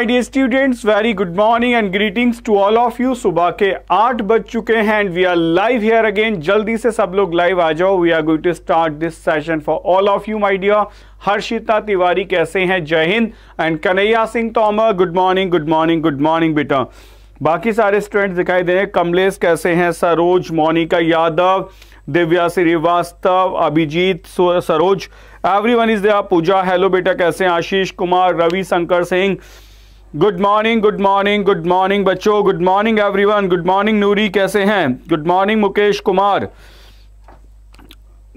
My dear students very good morning and greetings to all of you सुबह के आठ बज चुके हैं and we are live here again जल्दी से सब लोग लाइव आ जाओ we are going to start this session for all of you my dear Harshita Tiwari कैसे हैं Jai Hind and Kanhaiya Singh Tomar good morning good morning good morning बेटा बाकी सारे स्टूडेंट्स दिखाई दे रहे हैं कमलेश कैसे हैं Saroj Monika Yadav Divya Srivastava Abhijeet Saroj everyone is there Pooja hello बेटा कैसे हैं Ashish Kumar Ravi Shankar Singh good morning good morning good morning बच्चों good morning everyone good morning Noori कैसे हैं good morning Mukesh Kumar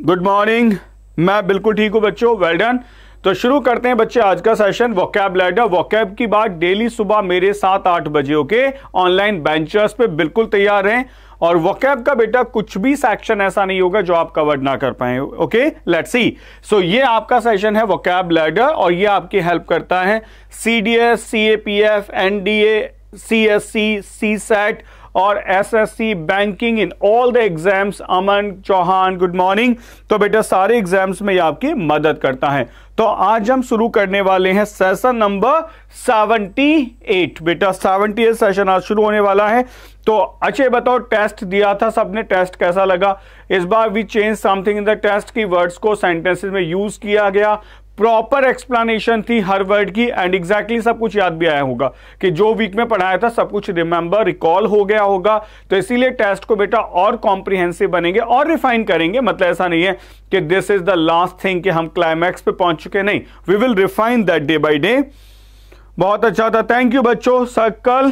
good morning मैं बिल्कुल ठीक हूँ बच्चों वेल डन तो शुरू करते हैं बच्चे आज का सेशन वॉकैब लैडर वॉकैब की बात डेली सुबह मेरे साथ आठ बजे ओके ऑनलाइन बेंचर्स पे बिल्कुल तैयार हैं और वॉकैब का बेटा कुछ भी सेक्शन ऐसा नहीं होगा जो आप कवर ना कर पाए ओके लेट्स सी सो ये आपका सेशन है वॉकैब लैडर और ये आपकी हेल्प करता है C D S C A P F N D A C S C C set और SSC banking in all the exams Aman Chauhan good morning तो बेटा सारे एग्जाम्स में ये आपकी मदद करता है तो आज हम शुरू करने वाले हैं सेशन नंबर 78 बेटा 78 सेशन आज शुरू होने वाला है तो अच्छे बताओ टेस्ट दिया था सबने टेस्ट कैसा लगा इस बार we change something in the test की वर्ड्स को सेंटेंसेस में यूज किया गया प्रॉपर एक्सप्लेनेशन थी हर वर्ड की एंड एग्जैक्टली exactly सब कुछ याद भी आया होगा कि जो वीक में पढ़ाया था सब कुछ रिमेंबर रिकॉल हो गया होगा तो इसीलिए टेस्ट को बेटा और कॉम्प्रिहेंसिव बनेंगे और रिफाइन करेंगे मतलब ऐसा नहीं है कि this is the last thing कि हम क्लाइमैक्स पे पहुंच चुके नहीं we will refine that day by day बहुत अच्छा था थैंक यू बच्चों सर्कल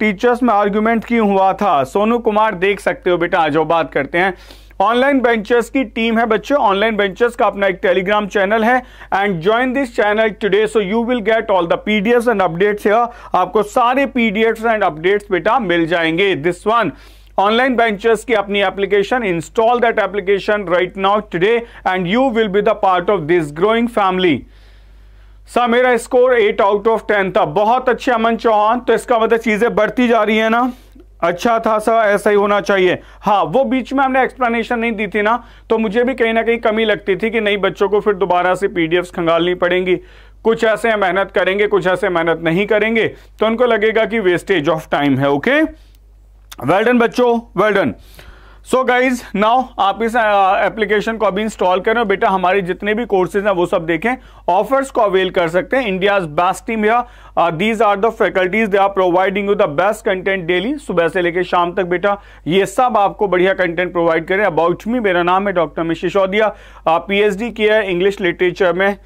टीचर्स में आर्ग्यूमेंट क्यों हुआ था सोनू कुमार देख सकते हो बेटा आज जाओ बात करते हैं ऑनलाइन बेंचर्स की टीम है बच्चों ऑनलाइन बेंचर्स का अपना एक टेलीग्राम चैनल है and join this channel today so you will get all the PDF and updates आपको सारे पीडीएफ एंड अपडेट्स बेटा मिल जाएंगे दिस वन ऑनलाइन बेंचर्स की अपनी application install that application right now today and you will be the part of this growing family सा मेरा score eight out of ten था बहुत अच्छे अमन चौहान तो इसका मतलब चीजें बढ़ती जा रही है ना अच्छा था सर ऐसा ही होना चाहिए हाँ वो बीच में हमने एक्सप्लेनेशन नहीं दी थी ना तो मुझे भी कहीं ना कहीं कमी लगती थी कि नहीं बच्चों को फिर दोबारा से पीडीएफ खंगालनी पड़ेंगी कुछ ऐसे मेहनत करेंगे कुछ ऐसे मेहनत नहीं करेंगे तो उनको लगेगा कि वेस्टेज ऑफ टाइम है ओके वेल्डन बच्चों well done well so guys now आप इस एप्लीकेशन को अभी इंस्टॉल करें और बेटा हमारे जितने भी कोर्सेज हैं वो सब देखें ऑफर्स को अवेल कर सकते हैं इंडिया बेस्ट टीम या these are the faculties they are providing you the best content daily सुबह से लेकर शाम तक बेटा ये सब आपको बढ़िया कंटेंट प्रोवाइड करें अबाउट मी मेरा नाम है डॉक्टर मिशी पी एच डी किया है इंग्लिश लिटरेचर में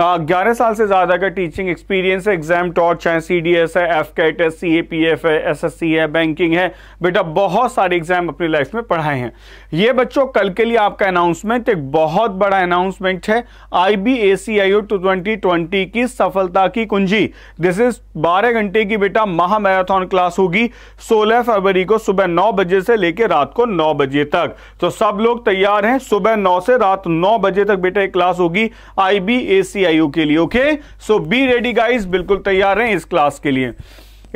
ग्यारह साल से ज़्यादा का टीचिंग एक्सपीरियंस है एग्जाम टॉर्च है सी डी एस है एफ कैट है सी ए पी एफ है एस एस सी है बैंकिंग है बेटा बहुत सारे एग्जाम अपनी लाइफ में पढ़ाए हैं ये बच्चों कल के लिए आपका अनाउंसमेंट एक बहुत बड़ा अनाउंसमेंट है I B A C I O two twenty twenty की सफलता की कुंजी दिस इज बारह घंटे की बेटा महा मैराथन क्लास होगी सोलह फरवरी को सुबह नौ बजे से लेकर रात को नौ बजे तक तो सब लोग तैयार हैं सुबह नौ से रात नौ बजे तक बेटा एक क्लास होगी आई बी ए सी आईयू के लिए okay so be ready guys बिल्कुल तैयार हैं इस क्लास के लिए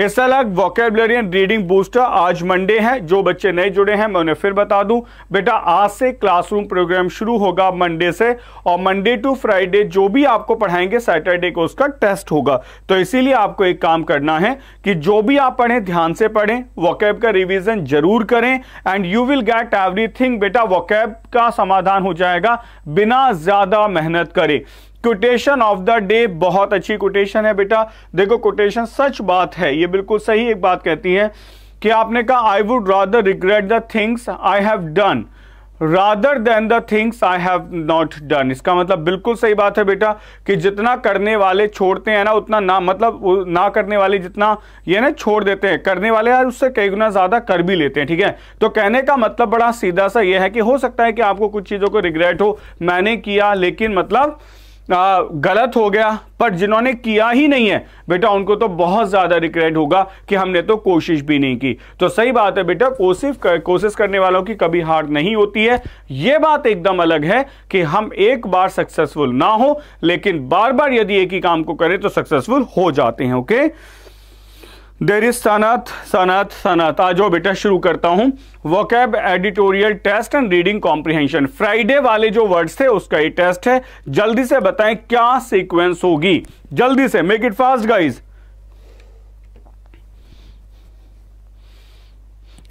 इस अलग वॉकेबलरी एंड रीडिंग बूस्टर आज मंडे है जो बच्चे नए जुड़े हैं मैं उन्हें फिर बता दूं बेटा आज से क्लासरूम प्रोग्राम शुरू होगा मंडे से और मंडे टू फ्राइडे जो भी आपको पढ़ाएंगे सैटरडे को उसका टेस्ट होगा तो इसीलिए आपको एक काम करना है कि जो भी आप पढ़ें ध्यान से पढ़ें वॉकेब का रिविजन जरूर करें and you will get everything बेटा वॉकेब का समाधान हो जाएगा बिना ज्यादा मेहनत करे कोटेशन ऑफ द डे बहुत अच्छी कोटेशन है बेटा देखो कोटेशन सच बात है ये बिल्कुल सही एक बात कहती है कि आपने कहा I would rather regret the things I have done rather than the things I have not done इसका मतलब बिल्कुल सही बात है बेटा कि जितना करने वाले छोड़ते हैं ना उतना ना मतलब ना करने वाले जितना ये ना छोड़ देते हैं करने वाले यार उससे कई गुना ज़्यादा कर भी लेते हैं ठीक है तो कहने का मतलब बड़ा सीधा सा ये है कि हो सकता है कि आपको कुछ चीज़ों को रिग्रेट हो मैंने किया लेकिन मतलब आ, गलत हो गया पर जिन्होंने किया ही नहीं है बेटा उनको तो बहुत ज़्यादा रिग्रेट होगा कि हमने तो कोशिश भी नहीं की तो सही बात है बेटा कोशिश कर, कोशिश करने वालों की कभी हार नहीं होती है यह बात एकदम अलग है कि हम एक बार सक्सेसफुल ना हो लेकिन बार बार यदि एक ही काम को करें तो सक्सेसफुल हो जाते हैं ओके देर इज सनाथ सनाथ सनाथ आज जाओ बेटा शुरू करता हूं vocab editorial test and reading comprehension Friday वाले जो वर्ड्स थे उसका ये टेस्ट है जल्दी से बताएं क्या सीक्वेंस होगी जल्दी से मेक इट फास्ट गाइज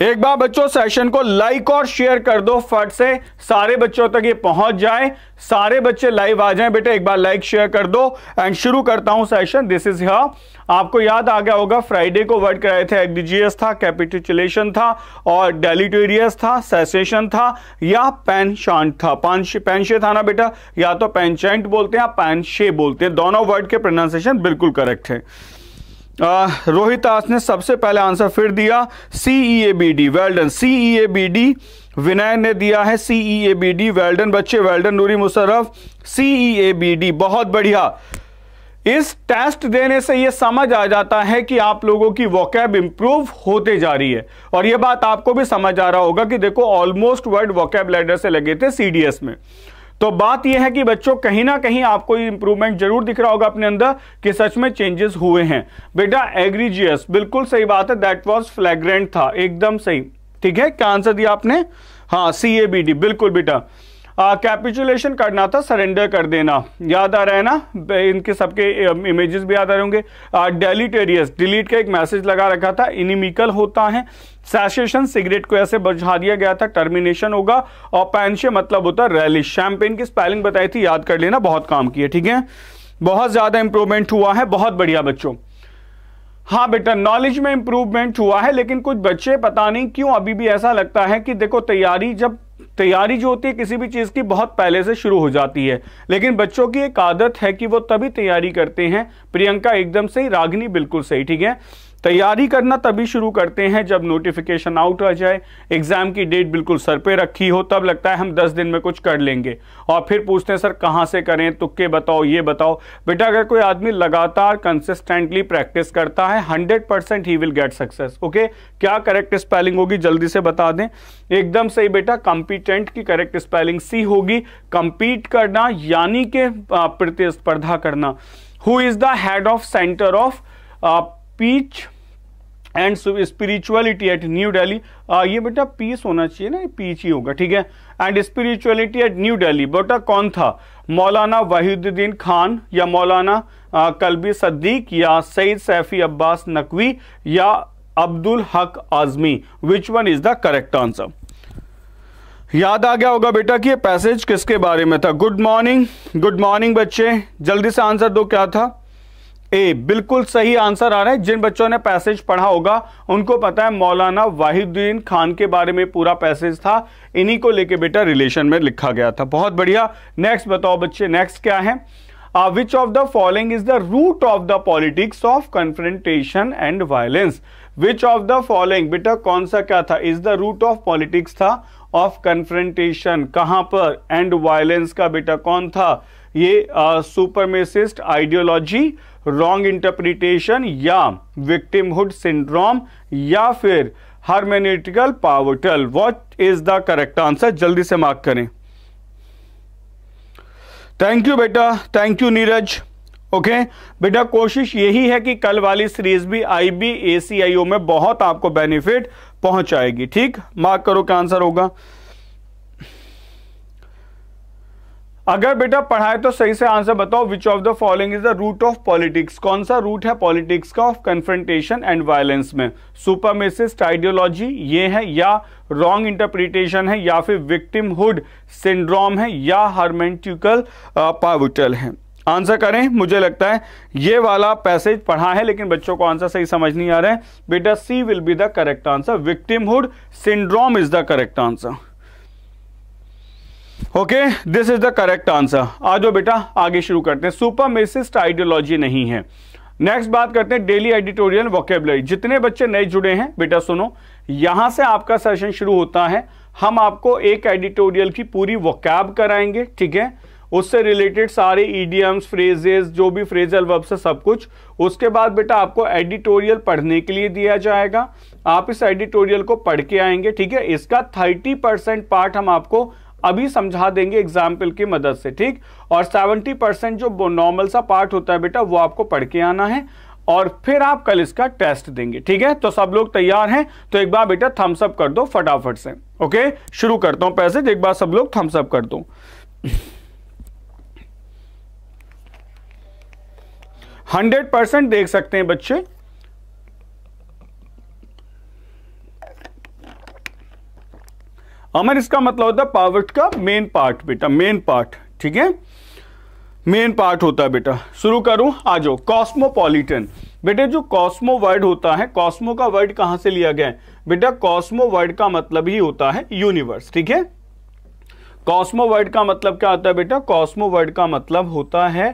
एक बार बच्चों सेशन को लाइक और शेयर कर दो फट से सारे बच्चों तक ये पहुंच जाए सारे बच्चे लाइव आ जाएं बेटे एक बार लाइक शेयर कर दो एंड शुरू करता हूं सेशन दिस इज हाउ आपको याद आ गया होगा फ्राइडे को वर्ड कराए थे एक्डिजियस था कैपिटुलेशन था और डेलीटोरियस था सेसेशन था या पैनशांट था पैनशे था ना बेटा या तो पेंशेंट बोलते हैं या पैनशे बोलते हैं दोनों वर्ड के प्रोनाउंसिएशन बिल्कुल करेक्ट है रोहित दास ने सबसे पहले आंसर फिर दिया C E A B D well done C E A B D Vinay ने दिया है C E A B D well done बच्चे well done Noori Musharraf C E A B D बहुत बढ़िया इस टेस्ट देने से यह समझ आ जाता है कि आप लोगों की वॉकैब इंप्रूव होते जा रही है और यह बात आपको भी समझ आ रहा होगा कि देखो ऑलमोस्ट वर्ड वॉकैब लेडर से लगे थे सीडीएस में तो बात यह है कि बच्चों कहीं ना कहीं आपको इंप्रूवमेंट जरूर दिख रहा होगा अपने अंदर कि सच में चेंजेस हुए हैं बेटा एग्रीजियस बिल्कुल सही बात है दैट वॉज फ्लैग्रेंट था एकदम सही ठीक है क्या आंसर दिया आपने हाँ सी बिल्कुल बेटा कैपिचुलेशन करना था सरेंडर कर देना याद आ रहा है ना इनके सबके इमेजेस भी याद आ रहे होंगे डेलीटेरियस डिलीट का एक मैसेज लगा रखा था इनिमिकल होता है सैशेशन सिगरेट को ऐसे बुझा दिया गया था टर्मिनेशन होगा और पैंशे मतलब होता है रैली शैम्पेन की स्पेलिंग बताई थी याद कर लेना बहुत काम की है ठीक है बहुत ज़्यादा इंप्रूवमेंट हुआ है बहुत बढ़िया बच्चों हाँ बेटा नॉलेज में इंप्रूवमेंट हुआ है लेकिन कुछ बच्चे पता नहीं क्यों अभी भी ऐसा लगता है कि देखो तैयारी जब तैयारी जो होती है किसी भी चीज़ की बहुत पहले से शुरू हो जाती है लेकिन बच्चों की एक आदत है कि वो तभी तैयारी करते हैं प्रियंका एकदम सही रागिनी बिल्कुल सही ठीक है तैयारी करना तभी शुरू करते हैं जब नोटिफिकेशन आउट आ जाए एग्ज़ाम की डेट बिल्कुल सर पे रखी हो तब लगता है हम 10 दिन में कुछ कर लेंगे और फिर पूछते हैं सर कहाँ से करें तुक्के बताओ ये बताओ बेटा अगर कोई आदमी लगातार कंसिस्टेंटली प्रैक्टिस करता है 100 percent he will get success okay क्या करेक्ट स्पेलिंग होगी जल्दी से बता दें एकदम सही बेटा कंपिटेंट की करेक्ट स्पेलिंग सी होगी कंपीट करना यानी के प्रतिस्पर्धा करना who is the head of centre of peace and spirituality at New Delhi ये बेटा पीस होना चाहिए ना पीच ही होगा ठीक है and spirituality at New Delhi बेटा कौन था मौलाना वाहिदुद्दीन खान या मौलाना कलबी सद्दीक या सईद सैफी अब्बास नकवी या Abdul Haq Azmi which one is the correct answer याद आ गया होगा बेटा कि ये पैसेज किसके बारे में था गुड मॉर्निंग गुड मॉर्निंग बच्चे जल्दी से आंसर दो क्या था ए बिल्कुल सही आंसर आ रहा है जिन बच्चों ने पैसेज पढ़ा होगा उनको पता है मौलाना वाहिदुद्दीन खान के बारे में पूरा पैसेज था इन्हीं को लेके बेटा रिलेशन में लिखा गया था बहुत बढ़िया नेक्स्ट बताओ बच्चे नेक्स्ट क्या है which of the following is the root of the politics of confrontation and violence which of the following बेटा कौन सा क्या था is the root of politics था ऑफ कन्फ्रेंटेशन कहां पर एंड वायलेंस का बेटा कौन था ये supremacist uh, ideology wrong interpretation या विक्टिमहुड सिंड्रोम या फिर हारमेनेटिकल पावटल what is the correct answer जल्दी से मार्क करें थैंक यू बेटा thank you Neeraj okay okay? बेटा कोशिश यही है कि कल वाली सीरीज भी आई बी ए सी में बहुत आपको बेनिफिट पहुंचाएगी ठीक मार्क करो क्या आंसर होगा अगर बेटा पढ़ाए तो सही से आंसर बताओ which of the following is the root of politics कौन सा रूट है पॉलिटिक्स का ऑफ कन्फ्रंटेशन एंड वायलेंस में सुपरमेसिस्ट आइडियोलॉजी ये है या रॉन्ग इंटरप्रिटेशन है या फिर विक्टिमहुड सिंड्रोम है या हारमेंटिकल पावटल है आंसर करें मुझे लगता है ये वाला पैसेज पढ़ा है लेकिन बच्चों को आंसर सही समझ नहीं आ रहा है बेटा C will be the correct answer victimhood syndrome is the correct answer okay this is the correct answer आ जाओ बेटा आगे शुरू करते हैं सुपर मेसिस्ट आइडियोलॉजी नहीं है नेक्स्ट बात करते हैं डेली एडिटोरियल वोकेबलरी जितने बच्चे नए जुड़े हैं बेटा सुनो यहां से आपका सेशन शुरू होता है हम आपको एक एडिटोरियल की पूरी वोकैब कराएंगे ठीक है उससे रिलेटेड सारे ईडियम्स फ्रेजेस जो भी फ्रेजल वर्ब से सब कुछ उसके बाद बेटा आपको एडिटोरियल पढ़ने के लिए दिया जाएगा आप इस एडिटोरियल को पढ़ के आएंगे ठीक है इसका थर्टी परसेंट पार्ट हम आपको अभी समझा देंगे एग्जाम्पल की मदद से ठीक और 70 परसेंट जो नॉर्मल सा पार्ट होता है बेटा वो आपको पढ़ के आना है और फिर आप कल इसका टेस्ट देंगे ठीक है तो सब लोग तैयार हैं तो एक बार बेटा थम्सअप कर दो फटाफट से ओके शुरू करता हूं पैसे एक बार सब लोग थम्सअप कर दो हंड्रेड परसेंट देख सकते हैं बच्चे अमर इसका मतलब होता है पावर्ट का मेन पार्ट बेटा मेन पार्ट ठीक है मेन पार्ट होता है बेटा शुरू करूं आ जाओ कॉस्मोपॉलिटन बेटे जो कॉस्मो वर्ड होता है कॉस्मो का वर्ड कहां से लिया गया है बेटा कॉस्मो वर्ड का मतलब ही होता है यूनिवर्स ठीक है कॉस्मो वर्ड का मतलब क्या होता है बेटा कॉस्मो वर्ड का मतलब होता है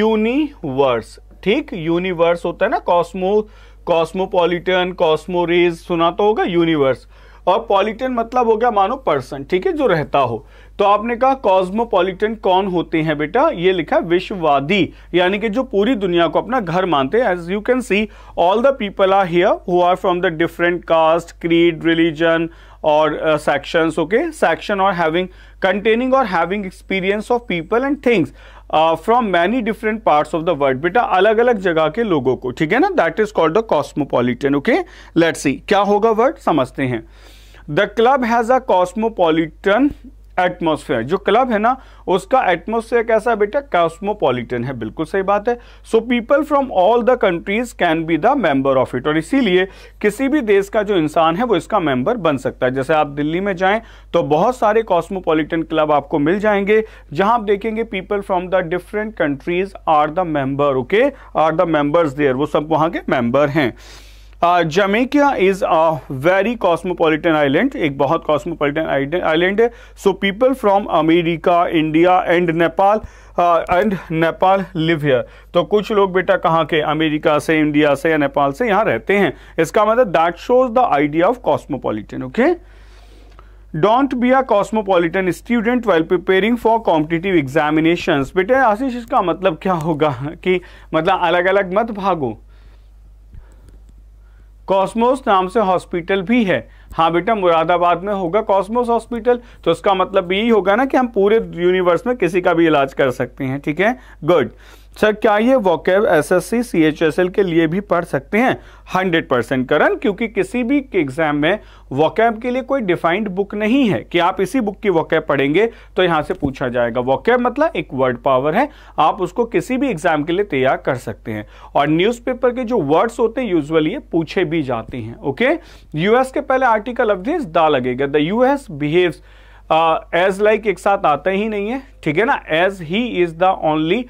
यूनिवर्स ठीक यूनिवर्स होता है ना कॉस्मो कॉस्मोपॉलिटन कॉस्मोरेज सुना तो होगा यूनिवर्स और पॉलिटन मतलब हो गया मानो पर्सन ठीक है जो रहता हो तो आपने कहा कॉस्मोपॉलिटन कौन होते हैं बेटा ये लिखा विश्ववादी यानी कि जो पूरी दुनिया को अपना घर मानते हैं as you can see all the people are here who are from the different caste creed religion और सेक्शंस ओके सेक्शन और हैविंग कंटेनिंग और having experience of people and things from many different part of the world बेटा अलग अलग जगह के लोगों को ठीक है ना that is called the cosmopolitan okay let see क्या होगा वर्ड समझते हैं the club has a cosmopolitan atmosphere जो क्लब है ना उसका एटमोसफेयर कैसा है बेटा कॉस्मोपोलिटन है बिल्कुल सही बात है so people from all the countries can be the member of it और इसीलिए किसी भी देश का जो इंसान है वो इसका मेंबर बन सकता है जैसे आप दिल्ली में जाएं तो बहुत सारे कॉस्मोपोलिटन क्लब आपको मिल जाएंगे जहां आप देखेंगे people from the different countries are the member okay are the members there वो सब वहां के मेंबर हैं Jamaica is a very cosmopolitan island एक बहुत कॉस्मोपोलिटन आइलैंड है so people from America India and Nepal and Nepal live here तो कुछ लोग बेटा कहाँ के अमेरिका से इंडिया से या नेपाल से यहाँ रहते हैं इसका मतलब that shows the idea of cosmopolitan okay don't be a cosmopolitan student well preparing for competitive examination बेटे आशीष इसका मतलब क्या होगा कि मतलब अलग अलग मत भागो कॉस्मोस नाम से हॉस्पिटल भी है हाँ बेटा मुरादाबाद में होगा कॉस्मोस हॉस्पिटल तो इसका मतलब यही होगा ना कि हम पूरे यूनिवर्स में किसी का भी इलाज कर सकते हैं ठीक है गुड सर क्या ये वॉकेब एसएससी सीएचएसएल के लिए भी पढ़ सकते हैं 100 परसेंट करण क्योंकि किसी भी एग्जाम में वॉकेब के लिए कोई डिफाइंड बुक नहीं है कि आप इसी बुक की वॉकेब पढ़ेंगे तो यहां से पूछा जाएगा वॉकेब मतलब एक वर्ड पावर है आप उसको किसी भी एग्जाम के लिए तैयार कर सकते हैं और न्यूज के जो वर्ड्स होते हैं यूजली ये पूछे भी जाते हैं ओके यूएस के पहले आर्टिकल अवधि दिस दा लगेगा the US behaves as like एक साथ आते ही नहीं है ठीक है ना as he is the only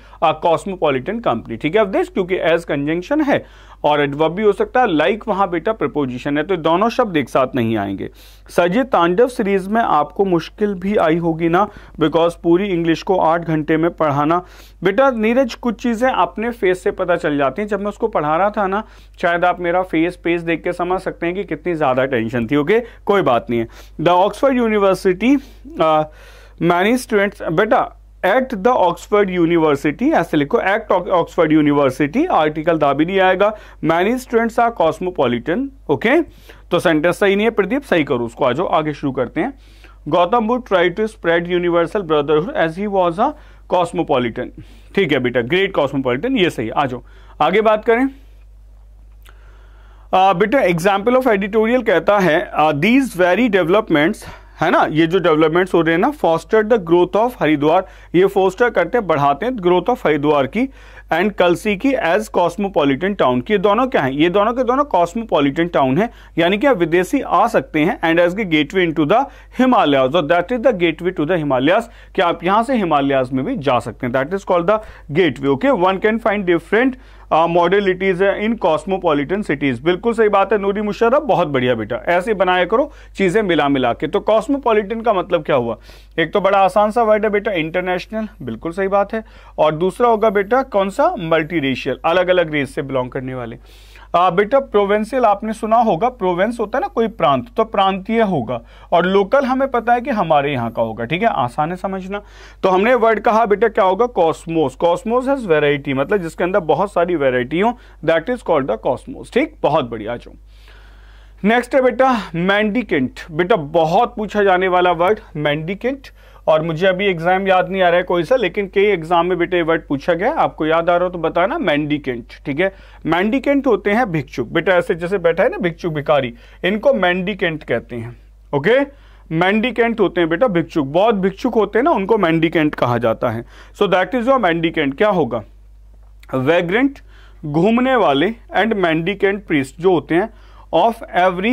cosmopolitan company ठीक है अब क्योंकि एज कंजंक्शन है और एडवर्ब भी हो सकता है लाइक वहाँ बेटा प्रपोजिशन है तो दोनों शब्द एक साथ नहीं आएंगे सजे तांडव सीरीज में आपको मुश्किल भी आई होगी ना बिकॉज पूरी इंग्लिश को आठ घंटे में पढ़ाना बेटा नीरज कुछ चीज़ें अपने फेस से पता चल जाती हैं जब मैं उसको पढ़ा रहा था ना शायद आप मेरा फेस पेज देख के समझ सकते हैं कि कितनी ज़्यादा टेंशन थी ओके कोई बात नहीं है the Oxford University many students बेटा एट द ऑक्सफर्ड यूनिवर्सिटी ऐसे लिखो एट ऑक्सफर्ड यूनिवर्सिटी आर्टिकल दा भी नहीं आएगा many students are cosmopolitan okay तो सेंटेंस सही नहीं है प्रदीप सही करो उसको आज आगे शुरू करते हैं Gautam Buddha try to spread universal brotherhood as he was a cosmopolitan ठीक है बेटा ग्रेट कॉस्मोपोलिटन ये सही आ जाओ आगे बात करें बेटा एग्जाम्पल ऑफ एडिटोरियल कहता है दीज वेरी डेवलपमेंट्स है ना ये जो डेवलपमेंट्स हो रहे हैं ना foster the growth of Haridwar ये फोस्टर करते हैं बढ़ाते हैं ग्रोथ ऑफ हरिद्वार की एंड कलसी की एज कॉस्मोपॉलिटन टाउन की ये दोनों क्या है ये दोनों के दोनों कॉस्मोपॉलिटन टाउन है यानी कि आप विदेशी आ सकते हैं and as gateway into the Himalayas that is the gateway to the Himalayas कि आप यहां से हिमालयाज में भी जा सकते हैं that is called the gateway okay one can find different modalities है इन कॉस्मोपॉलिटन सिटीज बिल्कुल सही बात है नूरी मुशर्रफ बहुत बढ़िया बेटा ऐसे बनाया करो चीज़ें मिला मिला के तो कॉस्मोपॉलिटन का मतलब क्या हुआ एक तो बड़ा आसान सा वर्ड है बेटा इंटरनेशनल बिल्कुल सही बात है और दूसरा होगा बेटा कौन सा मल्टी अलग अलग रेस से बिलोंग करने वाले बेटा प्रोवेंशियल आपने सुना होगा प्रोवेंस होता है ना कोई प्रांत तो प्रांतीय होगा और लोकल हमें पता है कि हमारे यहाँ का होगा ठीक है आसान है समझना तो हमने वर्ड कहा बेटा क्या होगा कॉस्मोस कॉस्मोस हैज वेराइटी मतलब जिसके अंदर बहुत सारी वेराइटी हो that is called the cosmos ठीक बहुत बढ़िया जो नेक्स्ट है बेटा मैंडिकेंट बेटा बहुत पूछा जाने वाला वर्ड मैंडिकेंट और मुझे अभी एग्जाम याद नहीं आ रहा है कोई सा लेकिन कई एग्जाम में बेटे वर्ड पूछा गया आपको याद आ रहा हो तो बताना मैंडिकेंट ठीक है मैंडिकेंट होते हैं भिक्षुक बेटा ऐसे जैसे बैठा है ना भिक्षुक भिकारी इनको मैंडिकेंट कहते हैं ओके मैंडिकेंट होते हैं बेटा भिक्षुक बहुत भिक्षुक होते हैं ना उनको मैंडिकेंट कहा जाता है so that is your mendicant क्या होगा वेग्रेंट घूमने वाले एंड मैंडिकेंट प्रीस्ट जो होते हैं ऑफ एवरी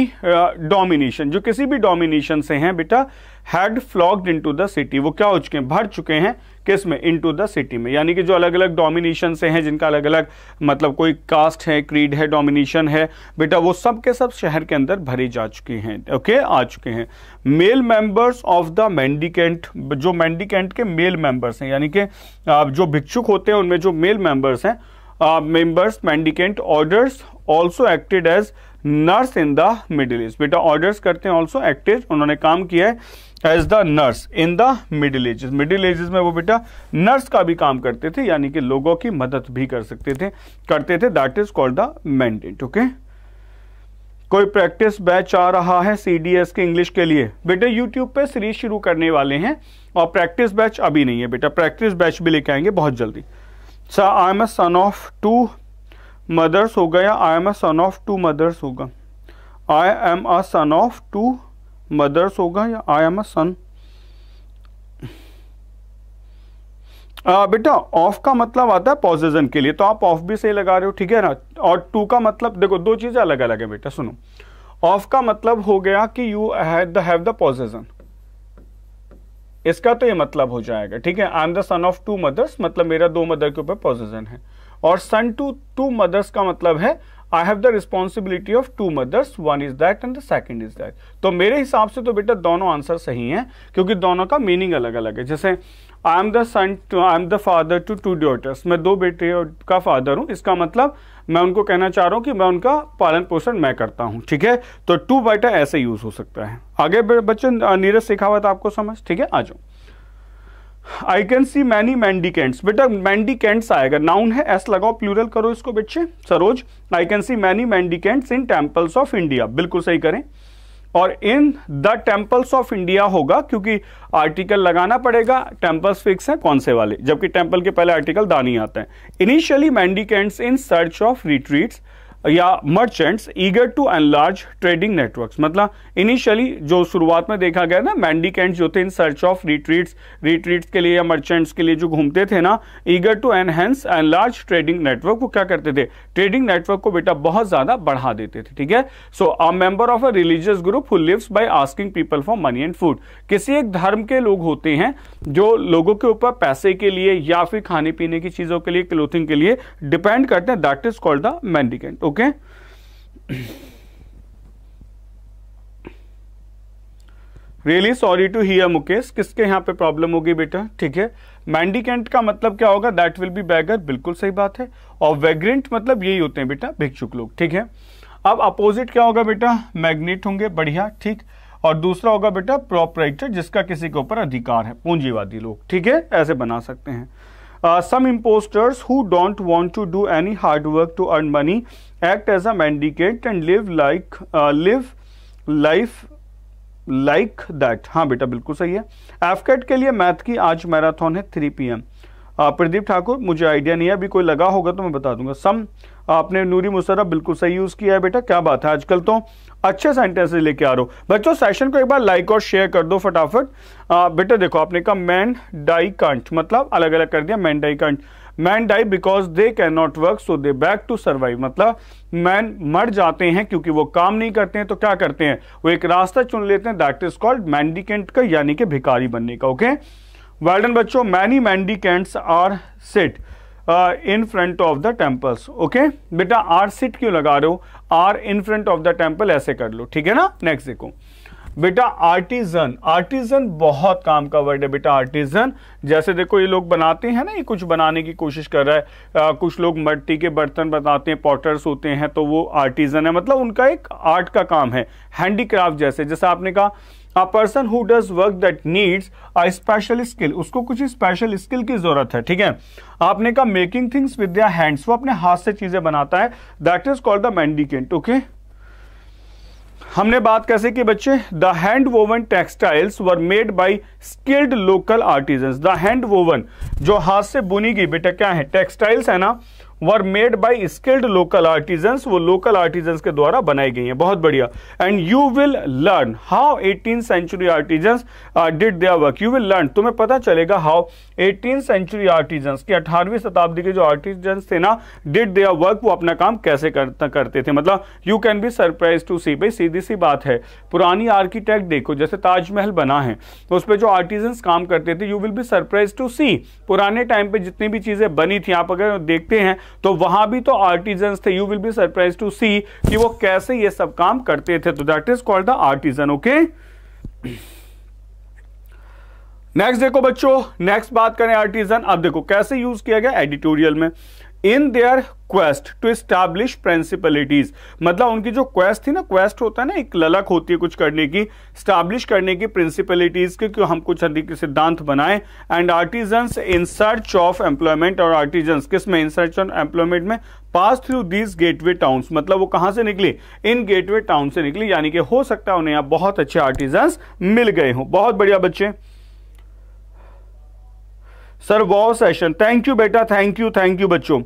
डोमिनेशन जो किसी भी डोमिनेशन से हैं बेटा had flocked into the city वो क्या हो चुके हैं भर चुके हैं किस में इनटू द सिटी में यानी कि जो अलग अलग डोमिनेशन से हैं जिनका अलग अलग मतलब कोई कास्ट है क्रीड है डोमिनेशन है बेटा वो सब के सब शहर के अंदर भरे जा चुके हैं ओके आ चुके हैं male members of the mendicant जो मैंडिकेंट के मेल मेंबर्स हैं यानी कि जो भिक्षुक होते हैं उनमें जो मेल मेंबर्स हैं members mendicant orders also acted as nurse in the Middle East बेटा ऑर्डर्स करते हैं ऑल्सो एक्टेड उन्होंने काम किया है as the nurse in the Middle Ages Middle Ages में वो बेटा नर्स का भी काम करते थे यानी कि लोगों की मदद भी कर सकते थे करते थे that is called the mandate okay कोई प्रैक्टिस बैच आ रहा है सीडीएस के इंग्लिश के लिए बेटा यूट्यूब पे सीरीज शुरू करने वाले हैं और प्रैक्टिस बैच अभी नहीं है बेटा प्रैक्टिस बैच भी लेके आएंगे बहुत जल्दी sir I am a son of two mothers होगा या I am a son of two mothers होगा I am a son of two mothers होगा या आई एम अ सन बेटा ऑफ का मतलब आता है पॉजिजन के लिए तो आप ऑफ भी सही लगा रहे हो ठीक है ना और टू का मतलब देखो दो चीज़ें अलग अलग है बेटा सुनो ऑफ का मतलब हो गया कि यू हैव द पॉजिजन इसका तो ये मतलब हो जाएगा ठीक है I am the son of two mothers मतलब मेरा दो मदर के ऊपर पॉजिजन है और सन टू टू मदर्स का मतलब है I have the responsibility of two mothers one is that and the second is that तो मेरे हिसाब से तो बेटा दोनों आंसर सही हैं क्योंकि दोनों का मीनिंग अलग अलग है जैसे I am the son I am the father to two daughters मैं दो बेटे का फादर हूँ इसका मतलब मैं उनको कहना चाह रहा हूँ कि मैं उनका पालन पोषण मैं करता हूँ ठीक है तो टू बेटा ऐसे यूज हो सकता है आगे बच्चे नीरज सिखावत आपको समझ ठीक है आ जाओ आई कैन सी मैनी मैंडिकेंट्स बेटा मैंडिकेंट्स आएगा नाउन है एस लगाओ प्लूरल करो इसको बच्चे Saroj I can see many mendicants in temples of India बिल्कुल सही करें और in the temples of India होगा क्योंकि आर्टिकल लगाना पड़ेगा टेम्पल्स फिक्स है कौन से वाले जबकि टेम्पल के पहले आर्टिकल दानी आते हैं initially mendicants in search of retreats या merchants eager to enlarge trading networks मतलब इनिशियली जो शुरुआत में देखा गया ना मैंडिकेंट्स जो थे in search of retreats retreats के लिए या मर्चेंट्स के लिए जो घूमते थे ना eager to enhance enlarge trading network वो क्या करते थे ट्रेडिंग नेटवर्क को बेटा बहुत ज्यादा बढ़ा देते थे ठीक है so a member of a religious group who lives by asking people for money and food किसी एक धर्म के लोग होते हैं जो लोगों के ऊपर पैसे के लिए या फिर खाने पीने की चीजों के लिए क्लोथिंग के लिए डिपेंड करते हैं that is called the mendicant okay really sorry to hear Mukesh किसके यहाँ पे प्रॉब्लम होगी बेटा ठीक है मैंडिकेंट का मतलब क्या होगा दैट विल बी बैगर बिल्कुल सही बात है और वेग्रेंट मतलब यही होते हैं बेटा भिक्षुक लोग ठीक है अब अपोजिट क्या होगा बेटा मैग्नेट होंगे बढ़िया ठीक और दूसरा होगा बेटा प्रोपराइटर जिसका किसी के ऊपर अधिकार है पूंजीवादी लोग ठीक है ऐसे बना सकते हैं some impostors who don't want to do any hard work to earn money act as a mendicant and live like uh, live life like like that हाँ बेटा बिल्कुल सही है एफकेट के लिए मैथ की आज मैराथन है three P M Pradeep Thakur मुझे आइडिया नहीं है अभी कोई लगा होगा तो मैं बता दूंगा सम आपने नूरी मुशरफ बिल्कुल सही यूज़ किया है बेटा क्या बात है आजकल तो अच्छे सेंटेंसेस लेके आ रहे हो बच्चों सेशन को एक बार लाइक और शेयर कर दो फटाफट uh, बेटा देखो आपने कहा मैन डाई कंट मतलब अलग अलग कर दिया mendicant man die because they can not work so they beg to survive मतलब मैन मर जाते हैं क्योंकि वो काम नहीं करते हैं तो क्या करते हैं वो एक रास्ता चुन लेते हैं दैट इज कॉल्ड मैंडिकेंट का यानी कि भिकारी बनने का ओके वार्डन बच्चों many mendicants are sat in front of the temples okay बेटा आर सिट क्यों लगा रहे हो are in front of the temple ऐसे कर लो ठीक है ना नेक्स्ट देखो बेटा आर्टिजन आर्टिजन बहुत काम का वर्ड है बेटा आर्टिजन जैसे देखो ये लोग बनाते हैं ना ये कुछ बनाने की कोशिश कर रहा है आ, कुछ लोग मट्टी के बर्तन बनाते हैं पॉटर्स होते हैं तो वो आर्टिजन है मतलब उनका एक आर्ट का काम है हैंडीक्राफ्ट जैसे जैसे आपने कहा a person who does work that needs a special skill उसको कुछ स्पेशल स्किल की जरूरत है ठीक है आपने कहा मेकिंग थिंग्स विद हैंड्स वो अपने हाथ से चीजें बनाता है that is called the mendicant okay हमने बात कैसे की बच्चे the hand woven textiles were made by skilled local artisan the hand woven जो हाथ से बुनी गई बेटा क्या है टेक्सटाइल्स है ना were made by skilled local artisans वो लोकल आर्टिजन्स के द्वारा बनाई गई हैं बहुत बढ़िया and you will learn how eighteen century artisans did their work you will learn तुम्हें पता चलेगा हाउ एटीन सेंचुरी आर्टिजन्स की अठारहवीं शताब्दी के जो आर्टिजन्स थे ना डिड देयर वर्क वो अपना काम कैसे करते थे मतलब you can be surprise to see भाई सीधी सी बात है पुरानी आर्किटेक्ट देखो जैसे ताजमहल बना है तो उस पर जो आर्टिजन्स काम करते थे you will be surprise to see पुराने टाइम पे जितनी भी चीज़ें बनी थी आप अगर देखते हैं तो वहां भी तो आर्टिजन थे you will be surprise to see कि वो कैसे ये सब काम करते थे तो that is called the artisan okay next देखो बच्चों नेक्स्ट बात करें आर्टिजन अब देखो कैसे यूज किया गया एडिटोरियल में in their quest to establish principalities मतलब उनकी जो क्वेस्ट थी ना क्वेस्ट होता है ना एक ललक होती है कुछ करने की स्टैब्लिश करने की प्रिंसिपलिटीज के क्यों हम कुछ अधिक सिद्धांत बनाएं and artisans in search of employment और आर्टिजन्स किस में इन सर्च ऑफ एम्प्लॉयमेंट में pass through these gateway towns मतलब वो कहां से निकली इन गेटवे टाउन से निकली यानी कि हो सकता है उन्हें यहां बहुत अच्छे आर्टिजन्स मिल गए हों बहुत बढ़िया बच्चे sir wow session thank you बेटा थैंक यू थैंक यू बच्चों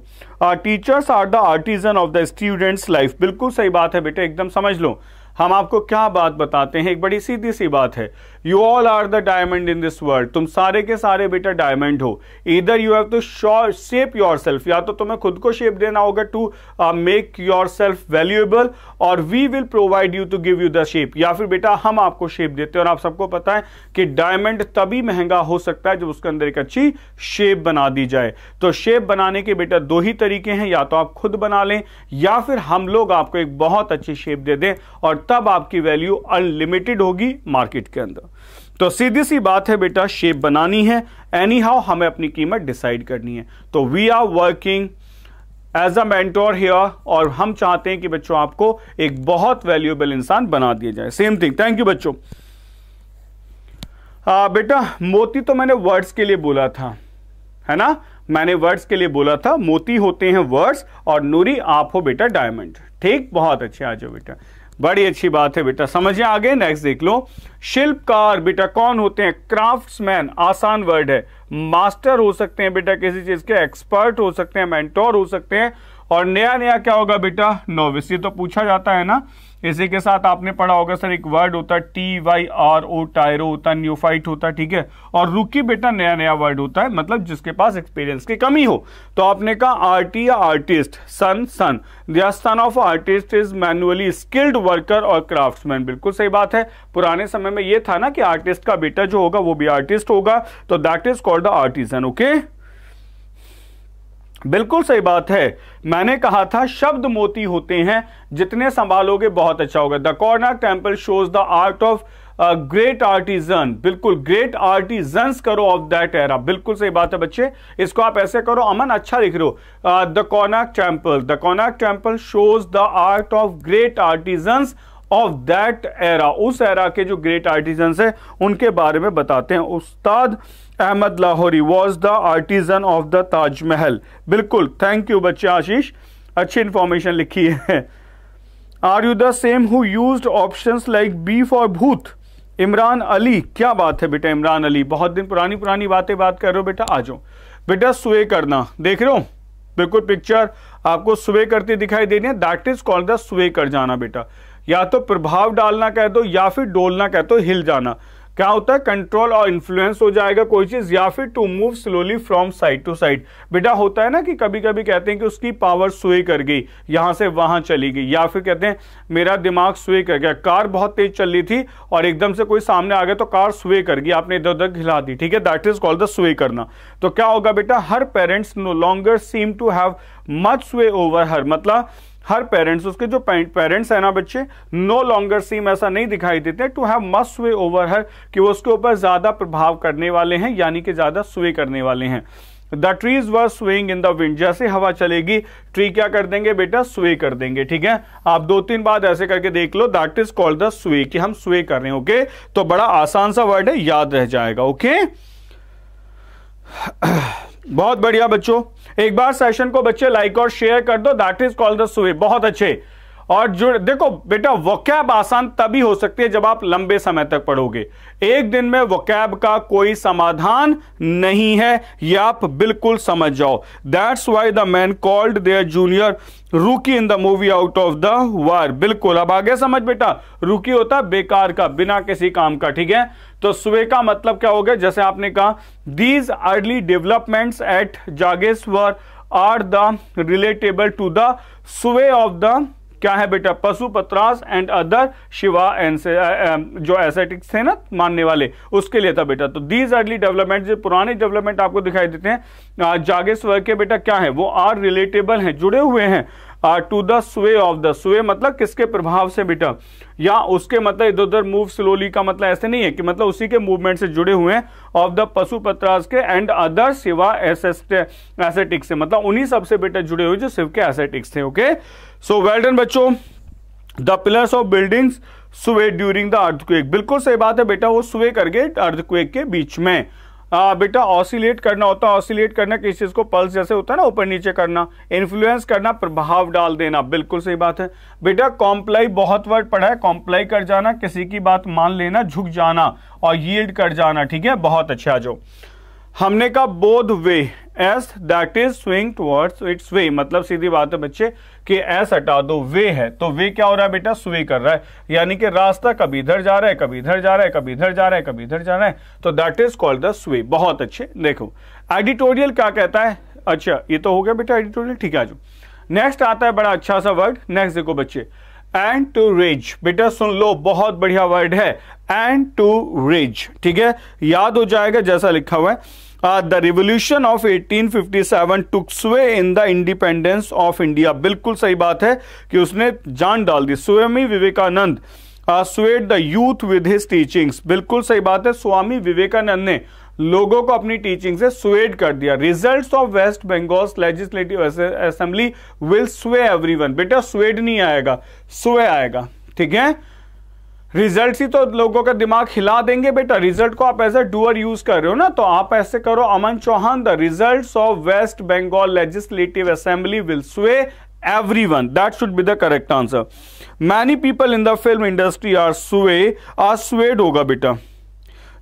teachers are the artisan of the students life बिल्कुल सही बात है बेटा एकदम समझ लो हम आपको क्या बात बताते हैं एक बड़ी सीधी सी बात है you all are the diamond in this world तुम सारे के सारे बेटा डायमंड हो इधर you have to shape yourself या तो तुम्हें खुद को शेप देना होगा to make yourself valuable और we will provide you to give you the shape या फिर बेटा हम आपको शेप देते हैं और आप सबको पता है कि डायमंड तभी महंगा हो सकता है जब उसके अंदर एक अच्छी शेप बना दी जाए तो शेप बनाने के बेटा दो ही तरीके हैं या तो आप खुद बना लें या फिर हम लोग आपको एक बहुत अच्छी शेप दे दें और तब आपकी वैल्यू अनलिमिटेड होगी मार्केट के अंदर तो सीधी सी बात है बेटा शेप बनानी है एनी हाउ हमें अपनी कीमत डिसाइड करनी है तो we are working as a mentor here और हम चाहते हैं कि बच्चों आपको एक बहुत वैल्यूएबल इंसान बना दिया जाए सेम थिंग थैंक यू बच्चों आ, बेटा मोती तो मैंने वर्ड्स के लिए बोला था है ना मैंने वर्ड्स के लिए बोला था मोती होते हैं वर्ड्स और नूरी आप हो बेटा डायमंड ठीक बहुत अच्छे आ जाओ बेटा बड़ी अच्छी बात है बेटा समझिए आगे नेक्स्ट देख लो शिल्पकार बेटा कौन होते हैं क्राफ्ट्समैन आसान वर्ड है मास्टर हो सकते हैं बेटा किसी चीज के एक्सपर्ट हो सकते हैं मेंटोर हो सकते हैं और नया नया क्या होगा बेटा नोविस ये तो पूछा जाता है ना इसी के साथ आपने पढ़ा होगा सर एक वर्ड होता है T Y R O tyro होता है न्यूफाइट होता है ठीक है और रुकी बेटा नया नया वर्ड होता है मतलब जिसके पास एक्सपीरियंस की कमी हो तो आपने कहा आर्टी या artist son son then of artist is manually skilled worker और क्राफ्ट्समैन बिल्कुल सही बात है पुराने समय में यह था ना कि आर्टिस्ट का बेटा जो होगा वो भी आर्टिस्ट होगा तो that is called the artisan okay बिल्कुल सही बात है मैंने कहा था शब्द मोती होते हैं जितने संभालोगे बहुत अच्छा होगा the corner temple shows the art of great artisan बिल्कुल ग्रेट आर्टिजन करो ऑफ दैट एरा बिल्कुल सही बात है बच्चे इसको आप ऐसे करो अमन अच्छा लिख रहे हो the Konark temple the Konark temple shows the art of great artisan of that era उस एरा के जो ग्रेट आर्टिजन है उनके बारे में बताते हैं Ustad Ahmad Lahori was the artisan of the Taj Mahal बिल्कुल थैंक यू बच्चे आशीष अच्छी इंफॉर्मेशन लिखी है are you the same who use option like B for भूत इमरान अली क्या बात है बेटा इमरान अली बहुत दिन पुरानी पुरानी बातें बात कर रहे हो बेटा आ जाओ बेटा सुए करना देख रहे हो बिल्कुल पिक्चर आपको सुबह करती दिखाई रही है दैट इज कॉल्ड द सुबह कर जाना बेटा या तो प्रभाव डालना कह दो या फिर डोलना कह दो हिल जाना क्या होता है कंट्रोल और इन्फ्लुएंस हो जाएगा कोई चीज या फिर to move slowly from side to side बेटा होता है ना कि कभी कभी कहते हैं कि उसकी पावर स्वे कर गई यहां से वहां चली गई या फिर कहते हैं मेरा दिमाग स्वे कर गया कार बहुत तेज चल रही थी और एकदम से कोई सामने आ गया तो कार स्वे कर गई आपने इधर उधर घिला दी ठीक है दैट इज कॉल्ड द स्वे करना तो क्या होगा बेटा हर parents no longer seem to have much sway over her मतलब हर पेरेंट्स उसके जो पेरेंट्स हैं ना बच्चे नो लॉन्गर सीम ऐसा नहीं दिखाई देते to have must sway over her कि वो उसके ऊपर ज़्यादा प्रभाव करने वाले हैं यानी कि ज़्यादा स्वे करने वाले हैं the trees were swing in the wind जैसे हवा चलेगी ट्री क्या कर देंगे बेटा स्वे कर देंगे ठीक है आप दो तीन बात ऐसे करके देख लो that is called the sway कि हम स्वे कर रहे हैं ओके okay? तो बड़ा आसान सा वर्ड है याद रह जाएगा ओके okay? बहुत बढ़िया बच्चों एक बार सेशन को बच्चे लाइक और शेयर कर दो that is called the sway बहुत अच्छे और जो देखो बेटा वकैब आसान तभी हो सकती है जब आप लंबे समय तक पढ़ोगे एक दिन में वकैब का कोई समाधान नहीं है यह आप बिल्कुल समझ जाओ that's why the man called their junior rookie in the movie out of the war बिल्कुल अब आगे समझ बेटा रूकी होता बेकार का बिना किसी काम का ठीक है तो सुबह का मतलब क्या हो गया जैसे आपने कहा these early development at Jageshwar are the relatable to the sway of the क्या है बेटा Pashupatas and other Shiva and जो एसेटिक्स थे ना मानने वाले उसके लिए था बेटा तो दीज अर्ली डेवलपमेंट जो पुराने डेवलपमेंट आपको दिखाई देते हैं जागेश्वर के बेटा क्या है वो आर रिलेटेबल हैं जुड़े हुए हैं to the sway of the sway मतलब किसके प्रभाव से बेटा या उसके मतलब इधर उधर मूव स्लोली का मतलब ऐसे नहीं है कि मतलब उसी के मूवमेंट से जुड़े हुए ऑफ द पशु पत्रास के एंड अदर सिवा एसेटिक्स से मतलब उन्हीं सबसे बेटा जुड़े हुए जो शिव के एसेटिक्स थे ओके सो वेल डन बच्चों the pillars of buildings sway during the earthquake बिल्कुल सही बात है बेटा वो सुवे कर गए अर्थक्वेक के बीच में बेटा ऑसिलेट करना होता है ऑसिलेट करना किस चीज़ को पल्स जैसे होता है ना ऊपर नीचे करना इन्फ्लुएंस करना प्रभाव डाल देना बिल्कुल सही बात है बेटा कॉम्प्लाई बहुत वर्ड पढ़ा है कॉम्प्लाई कर जाना किसी की बात मान लेना झुक जाना और यील्ड कर जाना ठीक है बहुत अच्छा जो हमने कहा both ways that is swing towards its way मतलब सीधी बात है बच्चे कि एस हटा दो वे है तो वे क्या हो रहा है बेटा स्वे कर रहा है यानी कि रास्ता कभी इधर जा रहा है कभी इधर जा रहा है कभी इधर जा रहा है कभी इधर जा रहा है तो दैट इज कॉल्ड द स्वे बहुत अच्छे देखो एडिटोरियल क्या कहता है अच्छा ये तो हो गया बेटा एडिटोरियल ठीक है जो नेक्स्ट आता है बड़ा अच्छा सा वर्ड नेक्स्ट देखो बच्चे एंड टू रेज बेटा सुन लो बहुत बढ़िया वर्ड है एंड टू रेज ठीक है याद हो जाएगा जैसा लिखा हुआ है revolution uh, of revolution fifty 1857 took sway in the independence of India बिल्कुल सही बात है कि उसने जान डाल दी Swami Vivekananda swayed the youth with his teachings बिल्कुल सही बात है स्वामी विवेकानंद ने लोगों को अपनी टीचिंग से स्वेड कर दिया results of West Bengal legislative assembly will sway everyone बेटा स्वेड नहीं आएगा स्वे आएगा ठीक है रिजल्ट ही तो लोगों का दिमाग हिला देंगे बेटा रिजल्ट को आप एज ए डूअर यूज कर रहे हो ना तो आप ऐसे करो Aman Chauhan the result of West Bengal legislative assembly will sway everyone that should be the correct answer many people in the film industry are sway are swayed होगा बेटा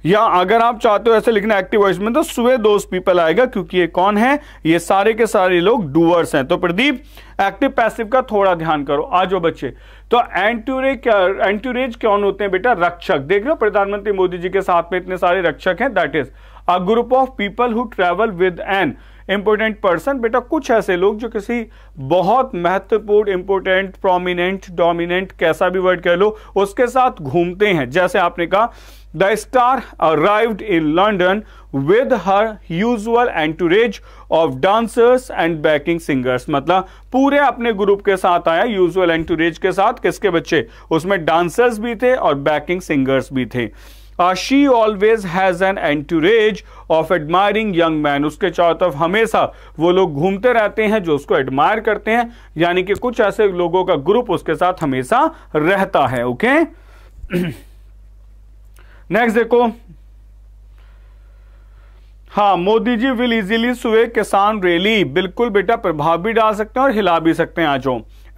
या अगर आप चाहते हो ऐसे लिखना एक्टिव वॉइस में तो सुवे दोस्त पीपल आएगा क्योंकि ये कौन है ये सारे के सारे लोग डूअर्स हैं तो प्रदीप एक्टिव पैसिव का थोड़ा ध्यान करो आज बच्चे तो क्या एंटूरेज कौन होते हैं बेटा रक्षक देख लो प्रधानमंत्री मोदी जी के साथ में इतने सारे रक्षक हैं that is a group of people who travel with an important person बेटा कुछ ऐसे लोग जो किसी बहुत महत्वपूर्ण इंपोर्टेंट प्रोमिनेंट डोमिनेंट कैसा भी वर्ड कह लो उसके साथ घूमते हैं जैसे आपने कहा the star arrived in London with her usual entourage of dancers and backing singers मतलब पूरे अपने ग्रुप के साथ आया यूजुअल एंटूरेज के साथ किसके बच्चे उसमें डांसर्स भी थे और बैकिंग सिंगर्स भी थे Uh, she always has an entourage of admiring young men उसके चारों तरफ हमेशा वो लोग घूमते रहते हैं जो उसको एडमायर करते हैं यानी कि कुछ ऐसे लोगों का ग्रुप उसके साथ हमेशा रहता है ओके नेक्स्ट देखो हाँ मोदी जी विल इजीली सुबह किसान रैली बिल्कुल बेटा प्रभाव भी डाल सकते हैं और हिला भी सकते हैं आज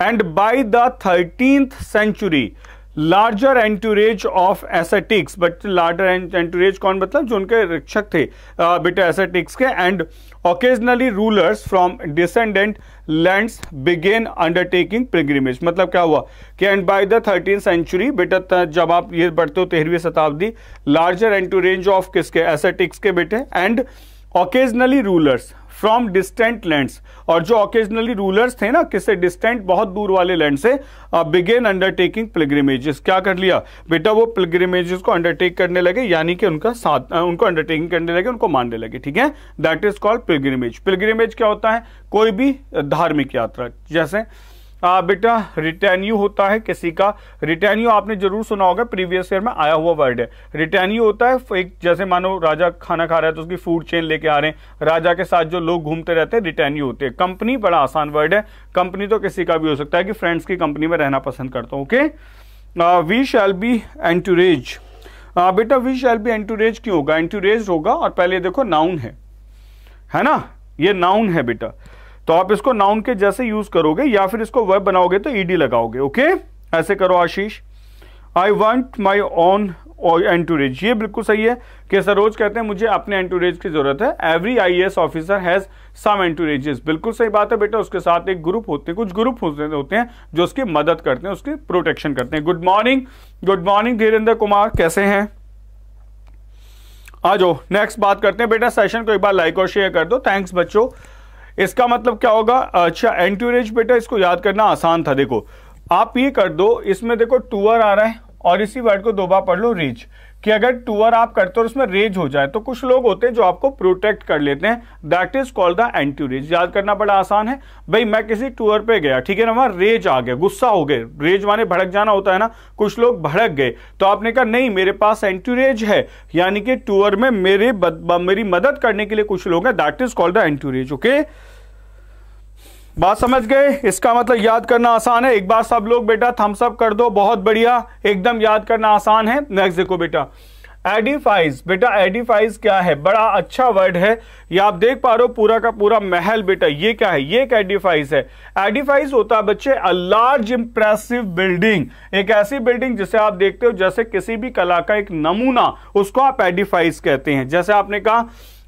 and by the thirteenth century larger entourage of ascetics but larger entourage कौन मतलब जो उनके रक्षक थे बेटे एसेटिक्स के and occasionally rulers from descendant land began undertaking pilgrimage मतलब क्या हुआ कि and by the thirteen century बेटा जब आप ये बढ़ते हो तेरहवीं शताब्दी लार्जर एंटूरेज ऑफ किसके एसेटिक्स के बेटे and occasionally rulers from distant lands और जो ऑकेजनली रूलर्स थे ना किसे डिस्टेंट बहुत दूर वाले लैंड से बिगेन अंडरटेकिंग प्लग्रिमेजेस क्या कर लिया बेटा वो प्लग्रिमेजेस को अंडरटेक करने लगे यानी कि उनका साथ उनको अंडरटेकिंग करने लगे उनको मानने लगे ठीक है that is called pilgrimage pilgrimage क्या होता है कोई भी धार्मिक यात्रा जैसे आ, बेटा रिटेन्यू होता है किसी का रिटेन्यू आपने जरूर सुना होगा प्रीवियस ईयर में आया हुआ वर्ड है रिटेन्यू होता है एक जैसे मानो राजा खाना खा रहा है तो उसकी फूड चेन लेके आ रहे हैं राजा के साथ जो लोग घूमते रहते हैं रिटेन्यू होते हैं कंपनी बड़ा आसान वर्ड है कंपनी तो किसी का भी हो सकता है कि फ्रेंड्स की कंपनी में रहना पसंद करता हूँ okay we shall be entourage बेटा वी शैल बी एंटूरेज क्यों होगा एंटूरेज होगा और पहले देखो नाउन है है ना ये नाउन है बेटा तो आप इसको नाउन के जैसे यूज करोगे या फिर इसको वर्ब बनाओगे तो ईडी लगाओगे ओके ऐसे करो आशीष आई वॉन्ट माई ऑन एंटूरेज ये बिल्कुल सही है कि सरोज कहते हैं मुझे अपने एंटूरेज की जरूरत है every S officer has some entourages बिल्कुल सही बात है बेटा उसके साथ एक ग्रुप होते हैं कुछ ग्रुप होते हैं जो उसकी मदद करते हैं उसकी प्रोटेक्शन करते हैं good morning good morning Dhirendra Kumar कैसे हैं आ जाओ नेक्स्ट बात करते हैं बेटा सेशन को एक बार लाइक और शेयर कर दो थैंक्स बच्चों इसका मतलब क्या होगा अच्छा एंटूरेज बेटा इसको याद करना आसान था देखो आप ये कर दो इसमें देखो टूअर आ रहा है और इसी वर्ड को दोबारा पढ़ लो रेज कि अगर टूअर आप करते हो उसमें रेज हो जाए तो कुछ लोग होते हैं जो आपको प्रोटेक्ट कर लेते हैं that is called the entourage याद करना बड़ा आसान है भाई मैं किसी टूअर पे गया ठीक है ना वहां रेज आ गया गुस्सा हो गए रेज माने भड़क जाना होता है ना कुछ लोग भड़क गए तो आपने कहा नहीं मेरे पास एंटी रेज है यानी कि टूअर में मेरे मेरी मदद करने के लिए कुछ लोग हैं that is called the entourage okay बात समझ गए इसका मतलब याद करना आसान है एक बार सब लोग बेटा थम्सअप कर दो बहुत बढ़िया एकदम याद करना आसान है नेक्स्ट देखो बेटा एडिफाइज बेटा एडिफाइज क्या है बड़ा अच्छा वर्ड है ये आप देख पा रहे हो पूरा का पूरा महल बेटा ये क्या है ये एक एडिफाइज है एडिफाइज होता है बच्चे अ लार्ज इंप्रेसिव बिल्डिंग एक ऐसी बिल्डिंग जिसे आप देखते हो जैसे किसी भी कला का एक नमूना उसको आप एडिफाइज कहते हैं जैसे आपने कहा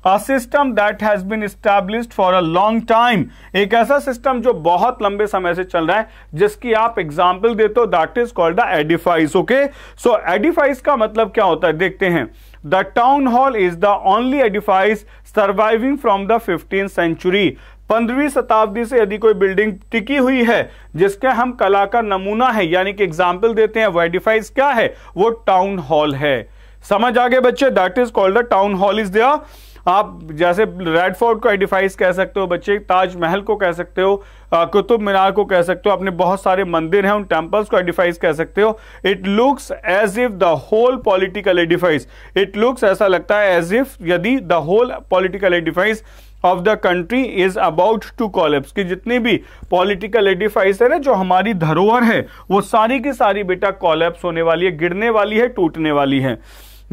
a system that has been establish for a long time एक ऐसा सिस्टम जो बहुत लंबे समय से चल रहा है जिसकी आप एग्जाम्पल देते हो that is called the edifice okay so edifice का मतलब क्या होता है देखते हैं the town hall is the only edifice surviving from the fifteen century पंद्रहवीं शताब्दी से यदि कोई बिल्डिंग टिकी हुई है जिसके हम कला का नमूना है यानी कि एग्जाम्पल देते हैं वो एडिफाइस क्या है वो टाउन हॉल है समझ आगे बच्चे that is called the town hall is there आप जैसे रेड फोर्ट को एडिफाइज कह सकते हो बच्चे ताजमहल को कह सकते हो कुतुब मीनार को कह सकते हो अपने बहुत सारे मंदिर हैं उन टेम्पल्स को एडिफाइज कह सकते हो it looks as if the whole political edifice it looks ऐसा लगता है एज इफ यदि the whole political edifice of the country is about to collapse कि जितनी भी पॉलिटिकल एडिफाइस है ना जो हमारी धरोहर है वो सारी की सारी बेटा कॉलेप्स होने वाली है गिरने वाली है टूटने वाली है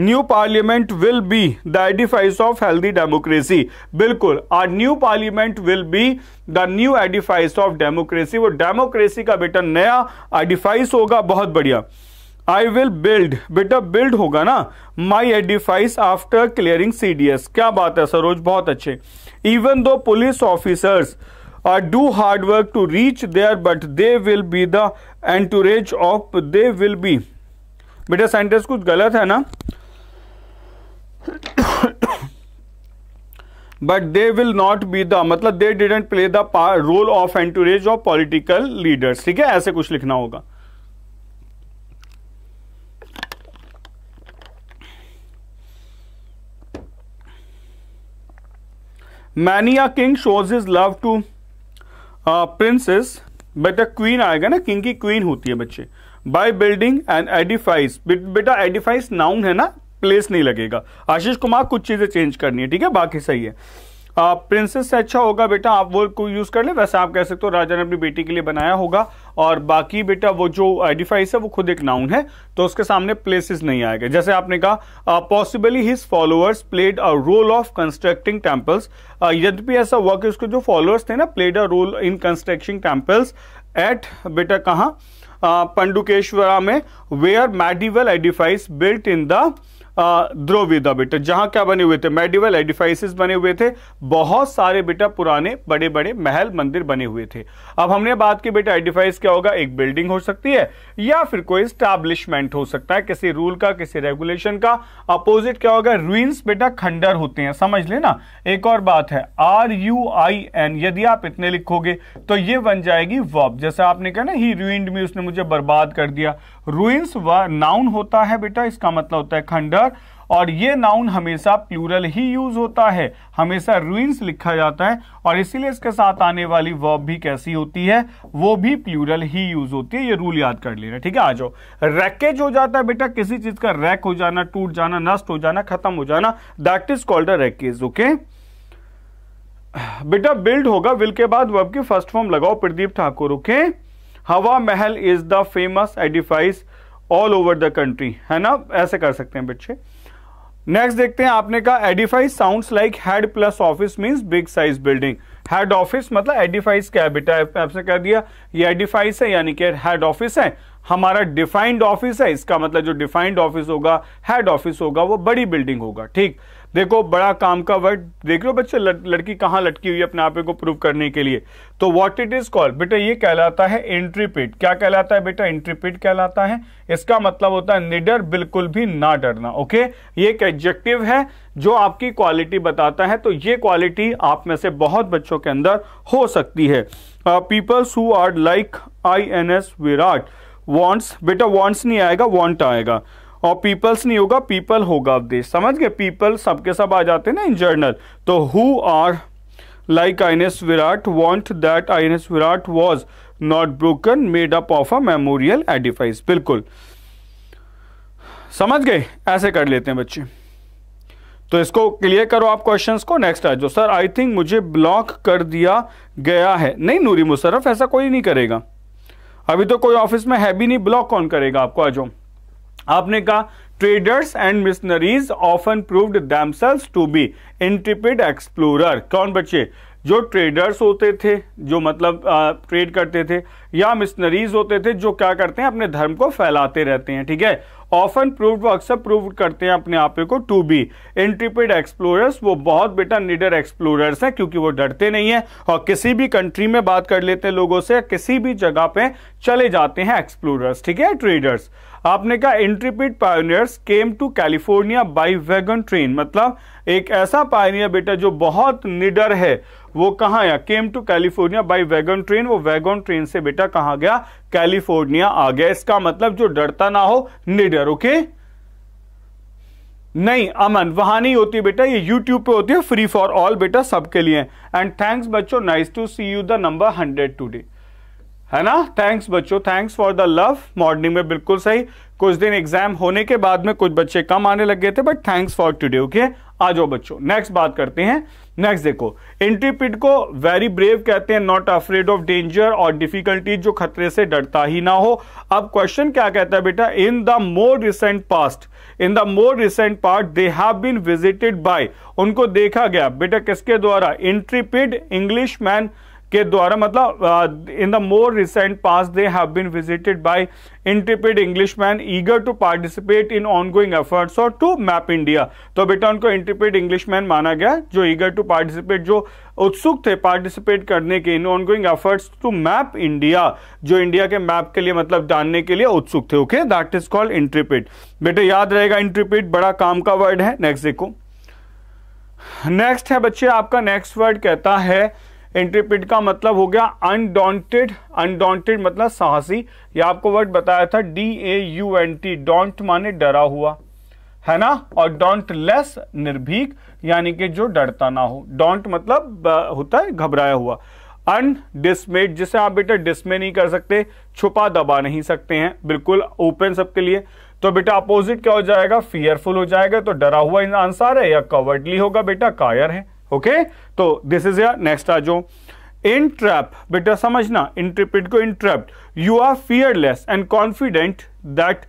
new parliament will be the edifice of healthy democracy बिल्कुल are new parliament will be the new edifice of democracy वो डेमोक्रेसी का बेटा नया एडिफाइस होगा बहुत बढ़िया आई विल बिल्ड बेटा बिल्ड होगा ना my edifice after clearing C D S क्या बात है सरोज बहुत अच्छे even though police officers do hard work to reach there but they will be the entourage of they will be बेटा sentence कुछ गलत है ना but they will not be the मतलब they didn't play the role of entourage of political leaders ठीक है ऐसे कुछ लिखना होगा many a king shows is love to princess बेटा क्वीन आएगा ना किंग की क्वीन होती है बच्चे बाय बिल्डिंग एंड एडिफाइज बेटा एडिफाइज नाउन है ना प्लेस नहीं लगेगा आशीष कुमार कुछ चीज़ें चेंज करनी है ठीक है बाकी सही है आ, प्रिंसेस से अच्छा होगा बेटा आप वो को यूज़ कर ले वैसे आप कह सकते हो राजा ने अपनी बेटी के लिए बनाया होगा और बाकी बेटा वो जो आइडिफाइस है वो खुद एक नाउन है तो उसके सामने प्लेसेस नहीं आएगा जैसे आपने कहा possibly his followers played a role of constructing temples यद्यपि ऐसा हुआ कि उसके जो फॉलोअर्स थे ना played a role in constructing temples at बेटा कहाँ पंडुकेश्वरा में where medieval edifice built in the Dravida बेटा जहां क्या बने हुए थे मेडिवल एडिफाइसिस बने हुए थे बहुत सारे बेटा पुराने बड़े बड़े महल मंदिर बने हुए थे अब हमने बात की बेटा एडिफाइस क्या होगा एक बिल्डिंग हो सकती है या फिर कोई स्टैब्लिशमेंट हो सकता है किसी रूल का किसी रेगुलेशन का अपोजिट क्या होगा रूइंस बेटा खंडर होते हैं समझ लेना एक और बात है आर यू आई एन यदि आप इतने लिखोगे तो ये बन जाएगी वॉब जैसे आपने कहा ना ही रूइंड में उसने मुझे बर्बाद कर दिया रूइंस नाउन होता है बेटा इसका मतलब होता है खंडर पर और ये नाउन हमेशा प्लूरल ही यूज होता है हमेशा रूइंस लिखा जाता है और इसीलिए इसके साथ आने वाली वर्ब भी कैसी होती है वो भी प्लूरल ही यूज होती है ये रूल याद कर लेना ठीक है आ जाओ रैकेज हो जाता है बेटा किसी चीज का रैक हो जाना टूट जाना नष्ट हो जाना खत्म हो जाना that is called a wreckage okay बेटा बिल्ड होगा विल के बाद वर्ब की फर्स्ट फॉर्म लगाओ Pradeep Thakur okay Hawa Mahal is the famous edifice all over the country है ना ऐसे कर सकते हैं बच्चे नेक्स्ट देखते हैं आपने कहा edifice sound like head plus office means big size building head office मतलब एडिफाइज क्या है बेटा आपसे कह दिया ये एडिफाइज है यानी कि हेड ऑफिस है हमारा डिफाइंड ऑफिस है इसका मतलब जो डिफाइंड ऑफिस होगा हेड ऑफिस होगा वो बड़ी बिल्डिंग होगा ठीक देखो बड़ा काम का वर्ड देख रहे हो बच्चे लड़, लड़की कहाँ लटकी हुई है अपने आप को प्रूव करने के लिए तो व्हाट इट इज कॉल्ड बेटा ये कहलाता है इंट्रीपिट क्या कहलाता है बेटा इंट्रीपिट कहलाता है इसका मतलब होता है निडर बिल्कुल भी ना डरना ओके ये एक एडजेक्टिव है जो आपकी क्वालिटी बताता है तो ये क्वालिटी आप में से बहुत बच्चों के अंदर हो सकती है peoples who are like I N S Virat wants बेटा वॉन्ट्स नहीं आएगा वॉन्ट आएगा और पीपल्स नहीं होगा पीपल होगा दे समझ गए पीपल सबके सब आ जाते हैं ना इन जर्नल तो who are like I Virat want that I Virat was not broken made up of a memorial edifice बिल्कुल समझ गए ऐसे कर लेते हैं बच्चे तो इसको क्लियर करो आप क्वेश्चंस को नेक्स्ट आ जाओ सर आई थिंक मुझे ब्लॉक कर दिया गया है नहीं नूरी मुशरफ ऐसा कोई नहीं करेगा अभी तो कोई ऑफिस में है भी नहीं ब्लॉक कौन करेगा आपको आ जाओ आपने कहा traders and missionaries often proved themselves to be intrepid explorer कौन बच्चे जो ट्रेडर्स होते थे जो मतलब आ, ट्रेड करते थे या मिशनरीज होते थे जो क्या करते हैं अपने धर्म को फैलाते रहते हैं ठीक है ऑफन प्रूव्ड वो अक्सर प्रूव करते हैं अपने आप को टू बी इंट्रिपिड एक्सप्लोरर्स वो बहुत बेटा निडर एक्सप्लोरर्स हैं क्योंकि वो डरते नहीं हैं और किसी भी कंट्री में बात कर लेते हैं लोगों से किसी भी जगह पे चले जाते हैं एक्सप्लोरर्स ठीक है ट्रेडर्स आपने कहा intrepid pioneers came to California by wagon train मतलब एक ऐसा पायनियर बेटा जो बहुत निडर है वो कहाँ आया came to California by wagon train वो वैगन ट्रेन से बेटा कहाँ गया कैलिफोर्निया आ गया इसका मतलब जो डरता ना हो निडर ओके नहीं अमन वहां नहीं होती बेटा ये यूट्यूब पे होती है फ्री फॉर ऑल बेटा सबके लिए एंड थैंक्स बच्चों nice to see you the number hundred today है ना थैंक्स बच्चों thanks for the love morning में बिल्कुल सही कुछ दिन एग्जाम होने के बाद में कुछ बच्चे कम आने लग गए थे but thanks for today okay आ जाओ बच्चों नेक्स्ट बात करते हैं नेक्स्ट देखो इंट्रीपिड को वेरी ब्रेव कहते हैं नॉट अफ्रेड ऑफ डेंजर और डिफिकल्टीज जो खतरे से डरता ही ना हो अब क्वेश्चन क्या कहता है बेटा in the more recent past in the more recent part they have been visited by उनको देखा गया बेटा किसके द्वारा इंट्रीपिड इंग्लिश मैन के द्वारा मतलब in the more recent pass they have been visited by English man eager to participate in ongoing efforts और टू मैप इंडिया तो बेटा उनको इंग्लिश मैन माना गया जो ईगर टू पार्टिसिपेट जो उत्सुक थे पार्टिसिपेट करने के in ongoing efforts to map India जो इंडिया के मैप के लिए मतलब जानने के लिए उत्सुक थे okay that is called intrepid बेटे याद रहेगा इंट्रिपिड बड़ा काम का वर्ड है नेक्स्ट देखो नेक्स्ट है बच्चे आपका नेक्स्ट वर्ड कहता है इंट्रीपिड का मतलब हो गया अनडॉन्टेड अनडॉन्टेड मतलब साहसी ये आपको वर्ड बताया था D A U N T daunt माने डरा हुआ है ना और डॉन्ट लेस निर्भीक यानी कि जो डरता ना हो डोंट मतलब होता है घबराया हुआ अन डिसमेड जिसे आप बेटा डिसमे नहीं कर सकते छुपा दबा नहीं सकते हैं बिल्कुल ओपन सबके लिए तो बेटा अपोजिट क्या हो जाएगा फियरफुल हो जाएगा तो डरा हुआ आंसर है या कवर्डली होगा बेटा कायर है ओके तो दिस इज योर नेक्स्ट आ जाओ इंट्रैप बेटा समझना इंटरप्रिट को trap you are fearless and confident that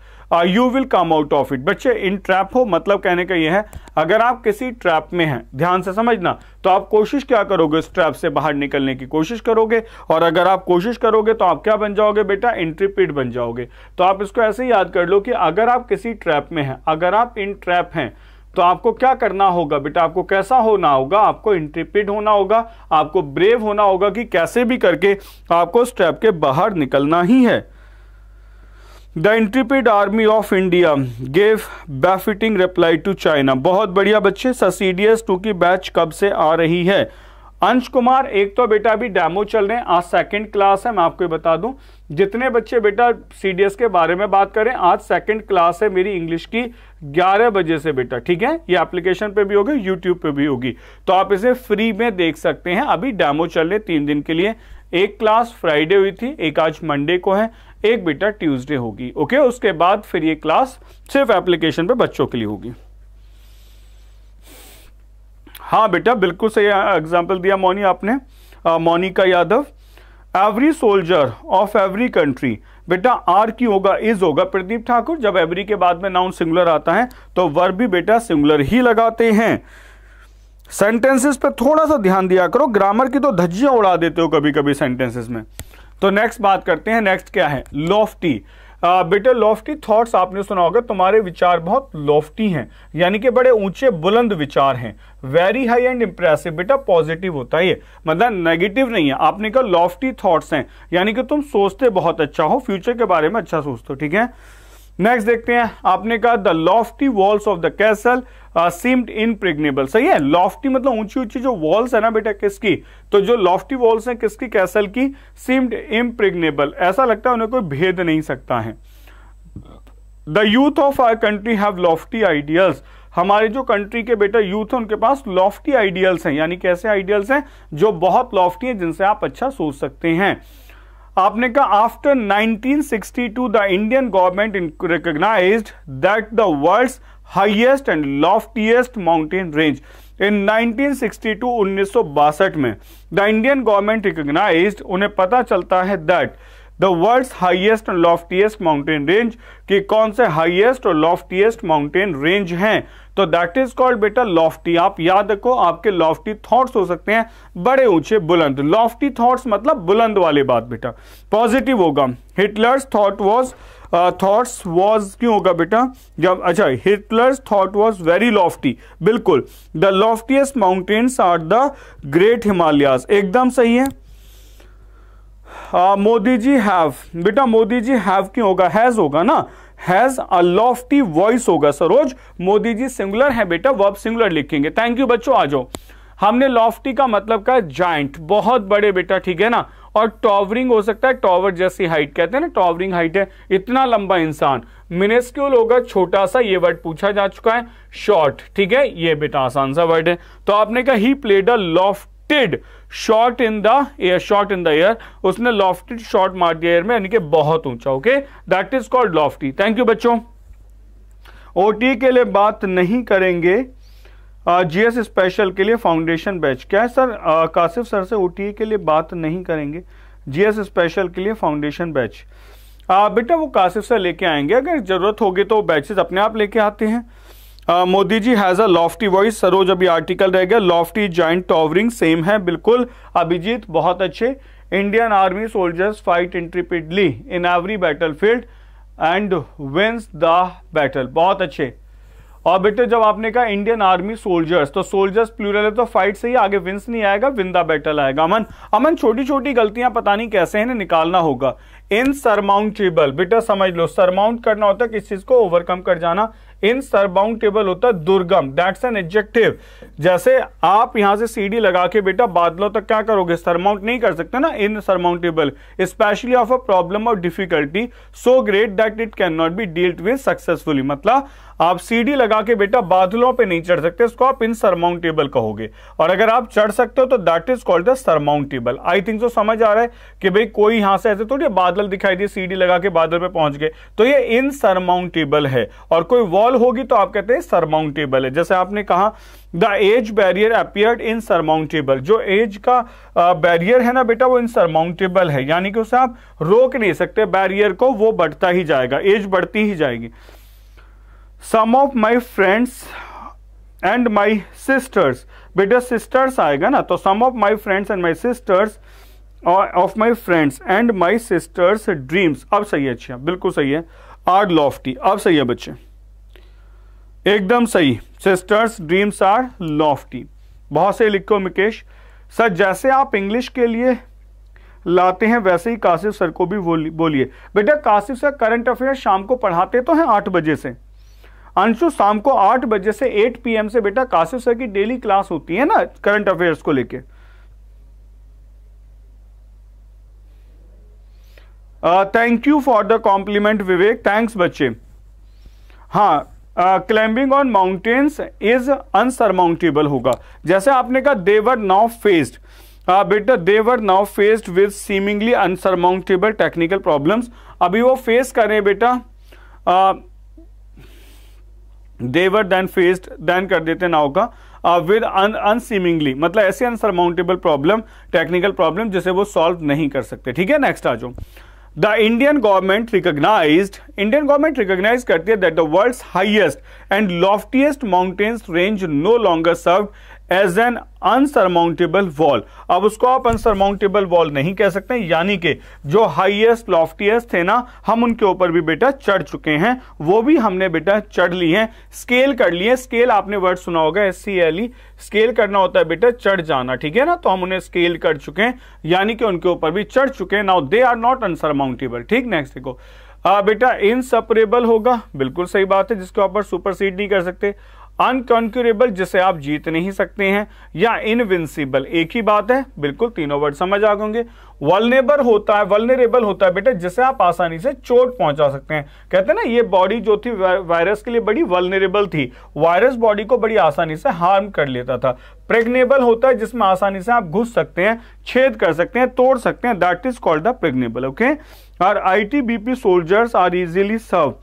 you will come out of it बच्चे इन ट्रैप हो मतलब कहने का यह है अगर आप किसी ट्रैप में हैं ध्यान से समझना तो आप कोशिश क्या करोगे उस ट्रैप से बाहर निकलने की कोशिश करोगे और अगर आप कोशिश करोगे तो आप क्या बन जाओगे बेटा इंट्रीपिड बन जाओगे तो आप इसको ऐसे याद कर लो कि अगर आप किसी ट्रैप में हैं अगर आप इन ट्रैप हैं तो आपको क्या करना होगा बेटा आपको कैसा होना होगा आपको इंट्रिपिड होना होगा आपको ब्रेव होना होगा कि कैसे भी करके आपको उस ट्रैप के बाहर निकलना ही है the intrepid army of India gave befitting reply to China बहुत बढ़िया बच्चे सीडीएस टू की बैच कब से आ रही है अंश कुमार एक तो बेटा अभी डेमो चल रहे हैं आज सेकंड क्लास है मैं आपको बता दूं जितने बच्चे बेटा सीडीएस के बारे में बात करें आज सेकंड क्लास है मेरी इंग्लिश की 11 बजे से बेटा ठीक है ये एप्लीकेशन पे भी होगी यूट्यूब पे भी होगी तो आप इसे फ्री में देख सकते हैं अभी डेमो चल रहे तीन दिन के लिए एक क्लास फ्राइडे हुई थी एक आज मंडे को है एक बेटा ट्यूजडे होगी ओके उसके बाद फिर ये क्लास सिर्फ एप्लीकेशन पे बच्चों के लिए होगी हाँ बेटा बिल्कुल सही एग्जाम्पल दिया मोनी आपने Monika Yadav every soldier of every country बेटा आर की होगा इज होगा प्रदीप ठाकुर जब एवरी के बाद में नाउन सिंगुलर आता है तो वर्ब भी बेटा सिंगुलर ही लगाते हैं सेंटेंसेस पे थोड़ा सा ध्यान दिया करो ग्रामर की तो धज्जियां उड़ा देते हो कभी कभी सेंटेंसेस में तो नेक्स्ट बात करते हैं नेक्स्ट क्या है लॉफ्टी बेटे लॉफ्टी थॉट्स आपने सुना होगा तुम्हारे विचार बहुत लॉफ्टी हैं यानी कि बड़े ऊंचे बुलंद विचार हैं वेरी हाई एंड इंप्रेसिव बेटा पॉजिटिव होता है मतलब नेगेटिव नहीं है आपने कहा लॉफ्टी थॉट्स हैं यानी कि तुम सोचते बहुत अच्छा हो फ्यूचर के बारे में अच्छा सोचते हो ठीक है नेक्स्ट देखते हैं आपने कहा the lofty walls of the castle seemed impregnable सही है लॉफ्टी मतलब ऊंची ऊंची जो वॉल्स है ना बेटा किसकी तो जो लॉफ्टी वॉल्स हैं किसकी कैसल की सीम्ड इम्प्रिग्नेबल ऐसा लगता है उन्हें कोई भेद नहीं सकता है the youth of our country have lofty ideals हमारे जो कंट्री के बेटा यूथ है उनके पास लॉफ्टी आइडियल्स हैं यानी कैसे आइडियल्स हैं जो बहुत लॉफ्टी हैं जिनसे आप अच्छा सोच सकते हैं आपने कहा after 1962 the Indian government recognize that the world's highest and loftiest mountain range in 1962 1962 में द इंडियन गवर्नमेंट रिकोगनाइज उन्हें पता चलता है that the world highest and loftiest mountain range कि कौन से हाइएस्ट और लॉफ्टीएस्ट माउंटेन रेंज हैं तो दैट इज कॉल्ड बेटा लॉफ्टी आप याद रखो आपके लॉफ्टी थॉट्स हो सकते हैं बड़े ऊंचे बुलंद लॉफ्टी थॉट्स मतलब बुलंद वाले बात बेटा पॉजिटिव होगा Hitler's thought was thoughts was क्यों होगा बेटा जब अच्छा Hitler's thought was very lofty बिल्कुल the loftiest mountains are the great Himalayas एकदम सही है Uh, मोदी जी हैव बेटा मोदी जी हैव क्यों होगा हैज होगा ना हैज अ लॉफ्टी वॉइस होगा सरोज मोदी जी सिंगुलर है बेटा वर्ब सिंगुलर लिखेंगे थैंक यू बच्चों आ जाओ हमने लॉफ्टी का मतलब कहा जाइंट बहुत बड़े बेटा ठीक है ना और टॉवरिंग हो सकता है टॉवर जैसी हाइट कहते हैं ना टॉवरिंग हाइट है इतना लंबा इंसान मिनेस्क्यूल होगा छोटा सा ये वर्ड पूछा जा चुका है शॉर्ट ठीक है ये बेटा आसान सा वर्ड है तो आपने कहा he played a loft lofted shot in the air shot in the air उसने लॉफ्टेड शॉट मार दिया एयर में यानी कि बहुत ऊंचा okay that is called lofty thank you बच्चों ओटी के लिए बात नहीं करेंगे जीएस uh, स्पेशल के लिए फाउंडेशन बैच क्या है सर uh, कासिफ सर से ओटीए के लिए बात नहीं करेंगे जीएस स्पेशल के लिए फाउंडेशन बैच uh, बेटा वो कासिफ सर लेके आएंगे अगर ज़रूरत होगी तो बैचेस अपने आप लेके आते हैं Modi ji has a lofty voice Saroj अभी आर्टिकल रह गया लॉफ्टी जॉइंट टॉवरिंग सेम है बिल्कुल अभिजीत बहुत अच्छे Indian army soldiers fight intrepidly in every battle field and wins the battle बहुत अच्छे और बेटे जब आपने कहा इंडियन आर्मी सोल्जर्स तो सोल्जर्स प्लूरल है तो फाइट से ही आगे विंस नहीं आएगा विन द बैटल आएगा अमन अमन छोटी छोटी गलतियां पता नहीं कैसे हैं निकालना होगा इन सरमाउंटेबल बेटा समझ लो सरमाउंट करना होता है किस चीज को ओवरकम कर जाना इनसरबाउंटेबल होता है दुर्गम दैट्स एन एडजेक्टिव जैसे आप यहां से डी लगा के बेटा बादलों तक क्या करोगे सरमाउंट नहीं कर सकते ना insurmountable specially of a problem of difficulty so great that it can not be dealt with successfully मतलब आप सीढ़ी लगा के बेटा बादलों पे नहीं चढ़ सकते इसको आप इनसरमाउंटेबल कहोगे और अगर आप चढ़ सकते हो तो that is called the surmountable I think so समझ आ रहा है कि भाई कोई यहां से ऐसे थोड़ी बादल दिखाई दिए सीढ़ी लगा के बादल पे पहुंच गए तो ये इनसरमाउंटेबल है और कोई वॉल होगी तो आप कहते हैं सरमाउंटेबल है जैसे आपने कहा the age barrier appeared insurmountable जो एज का बैरियर है ना बेटा वो इनसरमाउंटेबल है यानी कि उसे आप रोक नहीं सकते बैरियर को वो बढ़ता ही जाएगा एज बढ़ती ही जाएगी some of my friends and my sisters बेटा सिस्टर्स आएगा ना तो some of my friends and my sisters of my friends and my sisters dreams अब सही है अच्छा बिल्कुल सही है आर लॉफ्टी अब सही है बच्चे एकदम सही सिस्टर्स ड्रीम्स आर लॉफ्टी बहुत सही लिखो मुकेश सर जैसे आप इंग्लिश के लिए लाते हैं वैसे ही कासिफ सर को भी बोलिए बेटा कासिफ सर करंट अफेयर शाम को पढ़ाते तो हैं आठ बजे से अंशु शाम को आठ बजे से एट पीएम से बेटा काशिफ सर की डेली क्लास होती है ना करंट अफेयर्स को लेके thank you for the compliment Vivek thanks बच्चे हाँ climbing on mountains is unsurmountable होगा जैसे आपने कहा देवर नाउ फेस्ड बेटा they were now faced with seemingly unsurmountable technical problems अभी वो फेस करें बेटा uh, they were then faced then कर देते नाउ का विद uh, अनसीमिंगली मतलब ऐसे अनसरमाउंटेबल प्रॉब्लम टेक्निकल प्रॉब्लम जिसे वो सॉल्व नहीं कर सकते ठीक है नेक्स्ट आ जाओ the Indian government recognize Indian government recognize करती है that the world highest and loftiest mountains range no longer serve as an unsurmountable wall अब उसको आप अनसरमाउंटेबल वॉल नहीं कह सकते यानी कि जो हाइएस्ट लॉफ्टीएस्ट थे ना हम उनके ऊपर भी बेटा चढ़ चुके हैं वो भी हमने बेटा चढ़ ली है स्केल कर लिए स्केल आपने वर्ड सुना होगा S C L E scale करना होता है बेटा चढ़ जाना ठीक है ना तो हम उन्हें स्केल कर चुके हैं यानी कि उनके ऊपर भी चढ़ चुके हैं now they are not unsurmountable ठीक नेक्स्ट देखो बेटा इनसपरेबल होगा बिल्कुल सही बात है जिसके ऊपर सुपरसीड नहीं कर सकते अनकॉन्क्यूरेबल जिसे आप जीत नहीं सकते हैं या इनविंसिबल एक ही बात है बिल्कुल तीनों वर्ड समझ आ गए वलनेबल होता है वलनेबल होता है बेटा जिसे आप आसानी से चोट पहुंचा सकते हैं कहते हैं ना ये बॉडी जो थी वायरस के लिए बड़ी वलनेबल थी वायरस बॉडी को बड़ी आसानी से हार्म कर लेता था प्रेग्नेबल होता है जिसमें आसानी से आप घुस सकते हैं छेद कर सकते हैं तोड़ सकते हैं that is called the pregnable okay और I T B P soldiers are easily serve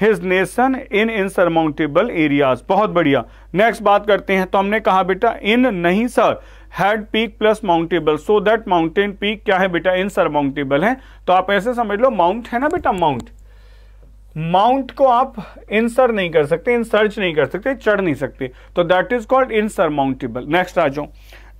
his nation in insurmountable areas बहुत बढ़िया नेक्स्ट बात करते हैं तो हमने कहा बेटा इन नहीं sir had peak plus mountable so that mountain peak क्या है बेटा इनसरमाउंटेबल है तो आप ऐसे समझ लो माउंट है ना बेटा माउंट माउंट को आप इंसर नहीं कर सकते इंसर्च नहीं कर सकते चढ़ नहीं सकते तो that is called insurmountable next आ जाओ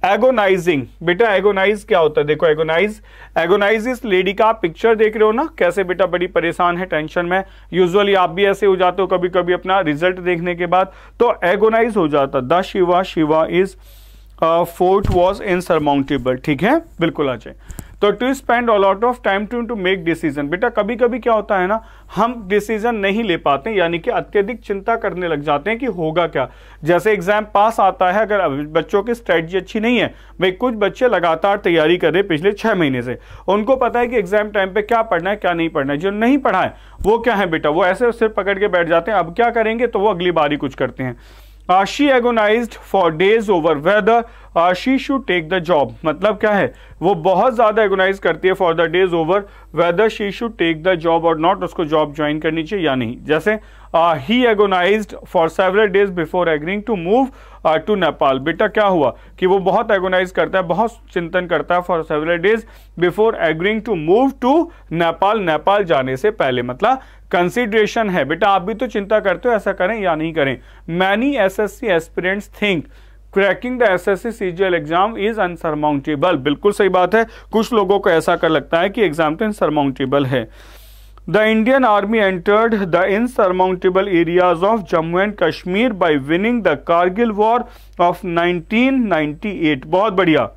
एगोनाइजिंग बेटा एगोनाइज क्या होता है देखो एगोनाइज एगोनाइज इस लेडी का आप पिक्चर देख रहे हो ना कैसे बेटा बड़ी परेशान है टेंशन में यूजुअली आप भी ऐसे हो जाते हो कभी कभी अपना रिजल्ट देखने के बाद तो एगोनाइज हो जाता the Shiva Shiva is fort was insurmountable ठीक है बिल्कुल आ जाए तो to spend a lot of time to to make decision बेटा कभी कभी क्या होता है ना हम डिसीजन नहीं ले पाते यानी कि अत्यधिक चिंता करने लग जाते हैं कि होगा क्या जैसे एग्जाम पास आता है अगर बच्चों की स्ट्रेटजी अच्छी नहीं है भाई कुछ बच्चे लगातार तैयारी कर रहे पिछले छह महीने से उनको पता है कि एग्जाम टाइम पे क्या पढ़ना है क्या नहीं पढ़ना है जो नहीं पढ़ा है वो क्या है बेटा वो ऐसे सिर्फ पकड़ के बैठ जाते हैं अब क्या करेंगे तो वो अगली बार ही कुछ करते हैं uh, agonize for days over whether whether uh, she should take मतलब क्या है वो बहुत ज़्यादा एगोनाइज करती है for the days over whether she should take the job और नॉट उसको जॉब ज्वाइन करनी चाहिए या नहीं जैसे ही agonize for several days before agreeing to move to Nepal बेटा क्या हुआ कि वो बहुत एगोनाइज करता है बहुत चिंतन करता है for several days before agreeing to move to Nepal Nepal जाने से पहले मतलब कंसिड्रेशन है बेटा आप भी तो चिंता करते हो ऐसा करें या नहीं करें many S S C aspirants think cracking the S S C CGL exam is insurmountable बिल्कुल सही बात है कुछ लोगों को ऐसा कर लगता है कि एग्जाम तो इनसरमाउंटेबल है the Indian army entered the insurmountable areas of Jammu and Kashmir by winning the Kargil war of 1998 बहुत बढ़िया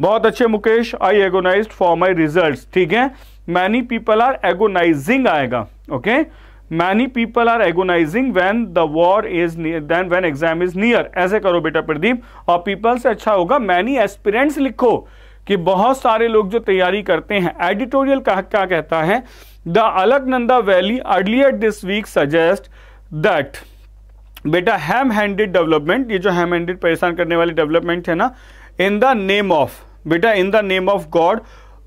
बहुत अच्छे Mukesh I agonize for my result ठीक है मैनी पीपल आर एगोनाइजिंग आएगा okay many people are agonizing when the war is near then when exam is near ऐसे करो बेटा प्रदीप और people से अच्छा होगा many aspirants लिखो कि बहुत सारे लोग जो तैयारी करते हैं एडिटोरियल का क्या कहता है the Alaknanda valley earlier this week suggest that बेटा हैम हैंडेड डेवलपमेंट ये जो हैम हैंडेड परेशान करने वाली डेवलपमेंट है ना इन द नेम ऑफ बेटा in the name of god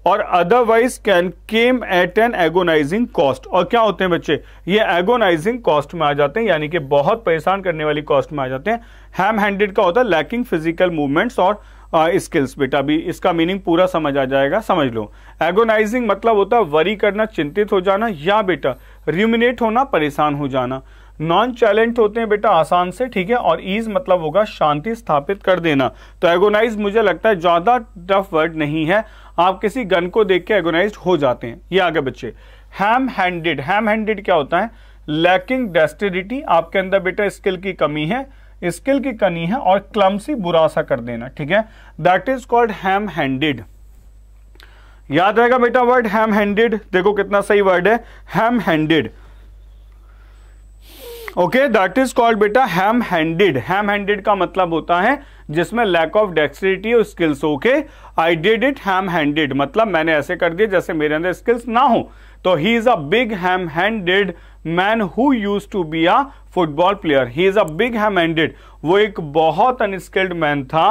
और otherwise can came at an agonizing cost और क्या होते हैं बच्चे ये एगोनाइजिंग कॉस्ट में आ जाते हैं यानी कि बहुत परेशान करने वाली कॉस्ट में आ जाते हैं हैम हैंडेड का होता है लैकिंग फिजिकल मूवमेंट्स और स्किल्स uh, बेटा अभी इसका मीनिंग पूरा समझ आ जाएगा समझ लो एगोनाइजिंग मतलब होता है वरी करना चिंतित हो जाना या बेटा रिमिनेट होना परेशान हो जाना नॉन चैलेंट होते हैं बेटा आसान से ठीक है और ईज मतलब होगा शांति स्थापित कर देना तो एगोनाइज मुझे लगता है ज्यादा टफ वर्ड नहीं है आप किसी गन को देख के एगोनाइज हो जाते हैं ये आगे बच्चे हैम हैंडेड हैम हैंडेड क्या होता है लैकिंग डेस्टिडिटी आपके अंदर बेटा स्किल की कमी है स्किल की कमी है और क्लमसी बुरा सा कर देना ठीक है that is called ham handed याद रहेगा बेटा वर्ड हैम हैंडेड देखो कितना सही वर्ड है ham handed okay that is called बेटा हैम हैंडेड हैम हैंडेड का मतलब होता है जिसमें लैक ऑफ डेक्सिटी और skills okay I did it ham handed मतलब मैंने ऐसे कर दिया जैसे मेरे अंदर स्किल्स ना हो तो he is a big ham handed man who used to be a football player he is a big ham handed वो एक बहुत अनस्किल्ड मैन था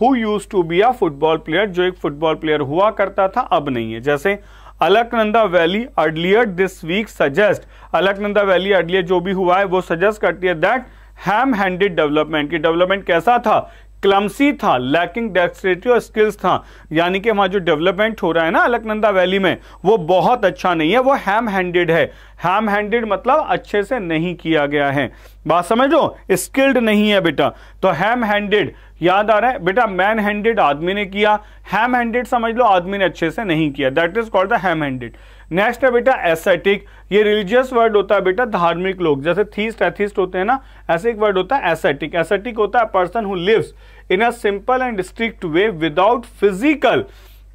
who used to be a football player जो एक फुटबॉल प्लेयर हुआ करता था अब नहीं है जैसे Alaknanda valley earlier this week suggest Alaknanda valley earlier जो भी हुआ है वो सजेस्ट करती है दैट हैम हैंडेड डेवलपमेंट की डेवलपमेंट कैसा था क्लमसी था लैकिंग डेक्सरेटिव स्किल्स था यानी कि हमारा जो डेवलपमेंट हो रहा है ना अलकनंदा वैली में वो बहुत अच्छा नहीं है वो हैम हैंडेड है हैम हैंडेड मतलब अच्छे से नहीं किया गया है बात समझो स्किल्ड नहीं है बेटा तो हैम हैंडेड याद आ रहा है बेटा मैन हैंडेड आदमी ने किया हैम हैंडेड समझ लो आदमी ने अच्छे से नहीं किया that is called the ham handed next है बेटा एसेटिक ये रिलीजियस वर्ड होता है बेटा धार्मिक लोग जैसे थीस्ट एथिस्ट होते हैं ना ऐसे एक वर्ड होता है एसेटिक एसेटिक होता है person who lives in a simple and strict way without physical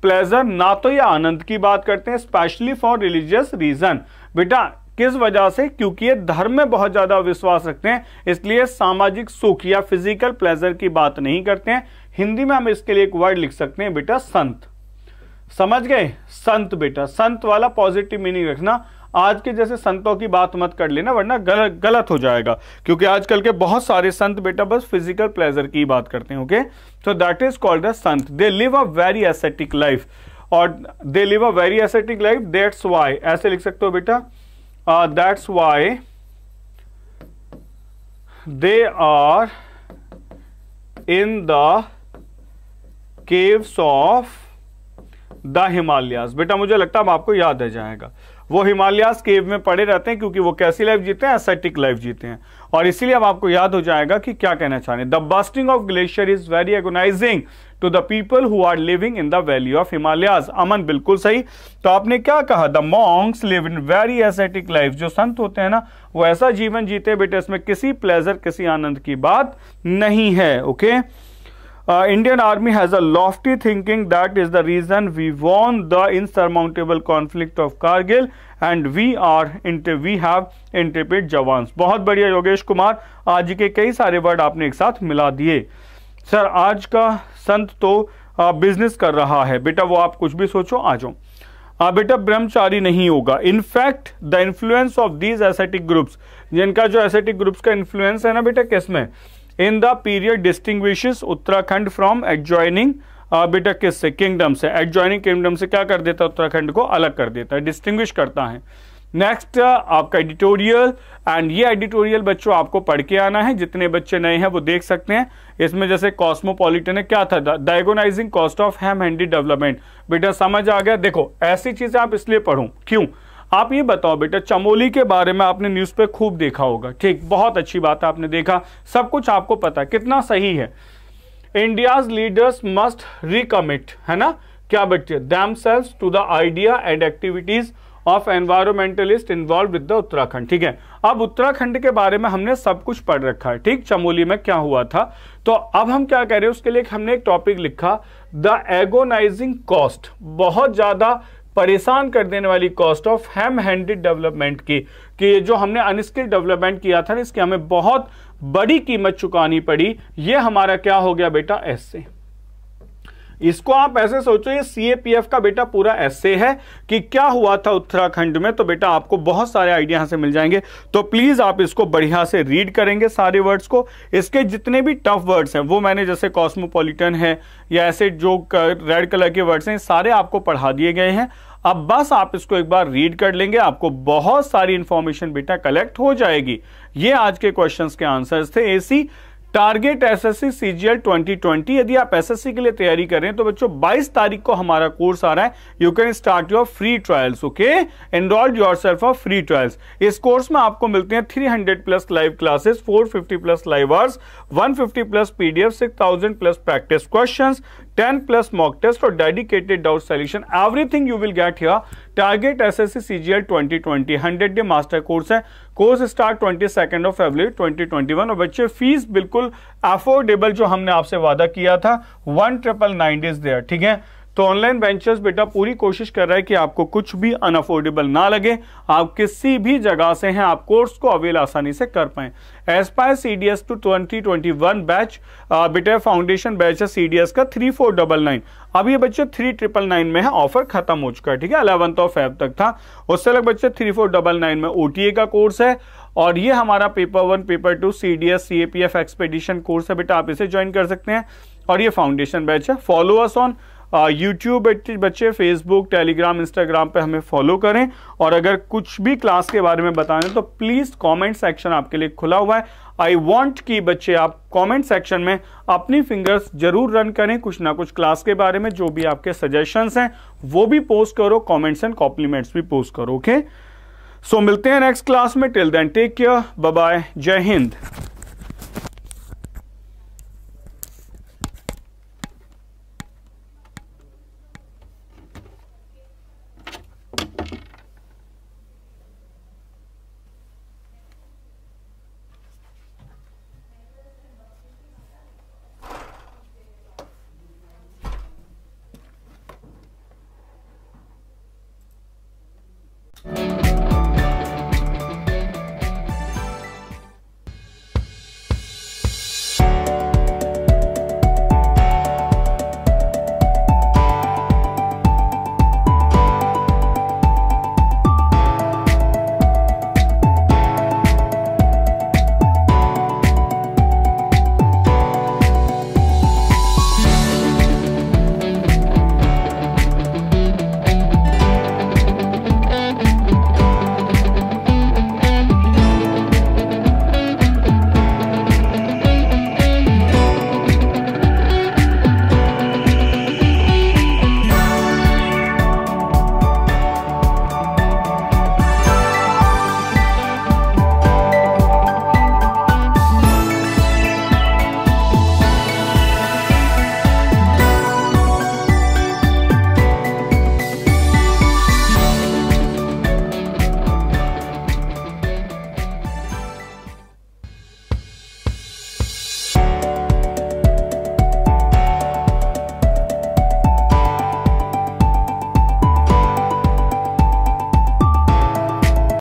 pleasure ना तो ये आनंद की बात करते हैं स्पेशली फॉर रिलीजियस रीजन बेटा किस वजह से क्योंकि ये धर्म में बहुत ज्यादा विश्वास रखते हैं इसलिए सामाजिक सुख या फिजिकल प्लेजर की बात नहीं करते हैं हिंदी में हम इसके लिए एक वर्ड लिख सकते हैं बेटा संत समझ गए संत बेटा संत वाला पॉजिटिव मीनिंग रखना आज के जैसे संतों की बात मत कर लेना वरना गल, गलत हो जाएगा क्योंकि आजकल के बहुत सारे संत बेटा बस फिजिकल प्लेजर की बात करते हैं okay so that is called a sant they live a very ascetic life और they live a very ascetic life that's why ऐसे लिख सकते हो बेटा that's why they are in the caves of the Himalayas बेटा मुझे लगता है आपको याद रह जाएगा वो हिमालयास केव में पड़े रहते हैं क्योंकि वो कैसी लाइफ जीते हैं एसेटिक लाइफ जीते हैं और इसीलिए अब आपको याद हो जाएगा कि क्या कहना चाह रहे हैं the busting of glacier is very agonizing to the people who are living in the valley of Himalayas Aman बिल्कुल सही तो आपने क्या कहा the monks live in very ascetic life जो संत होते हैं ना वो ऐसा जीवन जीते बेटे इसमें किसी प्लेजर किसी आनंद की बात नहीं है okay okay? Indian army has a lofty thinking that is the reason we won the the insurmountable conflict of and we are इंटे वी हैव इंटरप्रिट जवान बहुत बढ़िया योगेश कुमार आज के कई सारे वर्ड आपने एक साथ मिला दिए सर आज का संत तो बिजनेस कर रहा है बेटा वो आप कुछ भी सोचो आ जाओ आ, बेटा ब्रह्मचारी नहीं होगा in fact the influence of these ascetic groups जिनका जो एसेटिक ग्रुप्स का इन्फ्लुएंस है ना बेटा किस में in the period distinguishes Uttarakhand from adjoining बेटा किससे किंगडम से एडजॉइनिंग किंगडम से क्या कर देता है उत्तराखंड को अलग कर देता है डिस्टिंग्विश करता है नेक्स्ट uh, आपका एडिटोरियल एंड ये एडिटोरियल बच्चों आपको पढ़ के आना है जितने बच्चे नए हैं वो देख सकते हैं इसमें जैसे कॉस्मोपॉलिटन है क्या था the agonizing cost of ham handy development बेटा समझ आ गया देखो ऐसी चीजें आप इसलिए पढ़ो क्यों आप ये बताओ बेटा चमोली के बारे में आपने न्यूज़ पे खूब देखा होगा ठीक बहुत अच्छी बात है आपने देखा सब कुछ आपको पता कितना सही है इंडियाज लीडर्स मस्ट रिकमिट है ना क्या बच्चे themselves to the idea and activities of environmentalist involve with the Uttarakhand ठीक है अब उत्तराखंड के बारे में हमने सब कुछ पढ़ रखा है ठीक चमोली में क्या हुआ था तो अब हम क्या कह रहे हैं उसके लिए हमने एक टॉपिक लिखा द एगोनाइजिंग कॉस्ट बहुत ज्यादा परेशान कर देने वाली cost of ham handed development की कि जो हमने अनस्किल्ड डेवलपमेंट किया था इसकी हमें बहुत बड़ी कीमत चुकानी पड़ी ये हमारा क्या हो गया बेटा ऐसे इसको आप ऐसे सोचो ये सीएपीएफ का बेटा पूरा ऐसे है कि क्या हुआ था उत्तराखंड में तो बेटा आपको बहुत सारे आइडिया यहां से मिल जाएंगे तो प्लीज आप इसको बढ़िया से रीड करेंगे सारे वर्ड्स को इसके जितने भी टफ वर्ड्स हैं वो मैंने जैसे कॉस्मोपॉलिटन है या ऐसे जो रेड कलर के वर्ड्स हैं सारे आपको पढ़ा दिए गए हैं अब बस आप इसको एक बार रीड कर लेंगे आपको बहुत सारी इंफॉर्मेशन बेटा कलेक्ट हो जाएगी ये आज के क्वेश्चंस के आंसर्स थे एसी टारगेट एसएससी सीजीएल 2020 यदि आप एसएससी के लिए तैयारी कर रहे हैं तो बच्चों 22 तारीख को हमारा कोर्स आ रहा है you can start your free trials okay enrol yourself of free trials इस कोर्स में आपको मिलते हैं 300 plus live classes 450 plus live hours 150 plus PDF 6000 plus practice question ten plus mock test और dedicated doubt solution everything you will get here target S S C C G L twenty twenty hundred day master course है course start twenty second of February twenty twenty one और बच्चे fees बिल्कुल affordable जो हमने आपसे वादा किया था वन ट्रिपल नाइन डेज देर ठीक है तो ऑनलाइन वेंचर्स बेटा पूरी कोशिश कर रहा है कि आपको कुछ भी अनअफोर्डेबल ना लगे आप किसी भी जगह से हैं आप कोर्स को अवेल आसानी से कर पाएं aspire C D S two twenty twenty one batch बेटा फाउंडेशन बैच है सी का थ्री फोर डबल नाइन अब ये बच्चे थ्री ट्रिपल नाइन में है ऑफर खत्म हो चुका है ठीक है अलेवंथ ऑफ एप तक था उससे अलग बच्चे थ्री फोर डबल नाइन में ओ का कोर्स है और ये हमारा paper one paper two C D S C A P F expedition course है बेटा आप इसे ज्वाइन कर सकते हैं और ये फाउंडेशन बैच है फॉलोअर्स ऑन यूट्यूब बच्चे फेसबुक टेलीग्राम इंस्टाग्राम पे हमें फॉलो करें और अगर कुछ भी क्लास के बारे में बताने तो प्लीज़ कमेंट सेक्शन आपके लिए खुला हुआ है आई वांट कि बच्चे आप कमेंट सेक्शन में अपनी फिंगर्स जरूर रन करें कुछ ना कुछ क्लास के बारे में जो भी आपके सजेशंस हैं वो भी पोस्ट करो कॉमेंट्स एंड कॉम्प्लीमेंट्स भी पोस्ट करो ओके okay? सो so, मिलते हैं नेक्स्ट क्लास में till then take care bye जय हिंद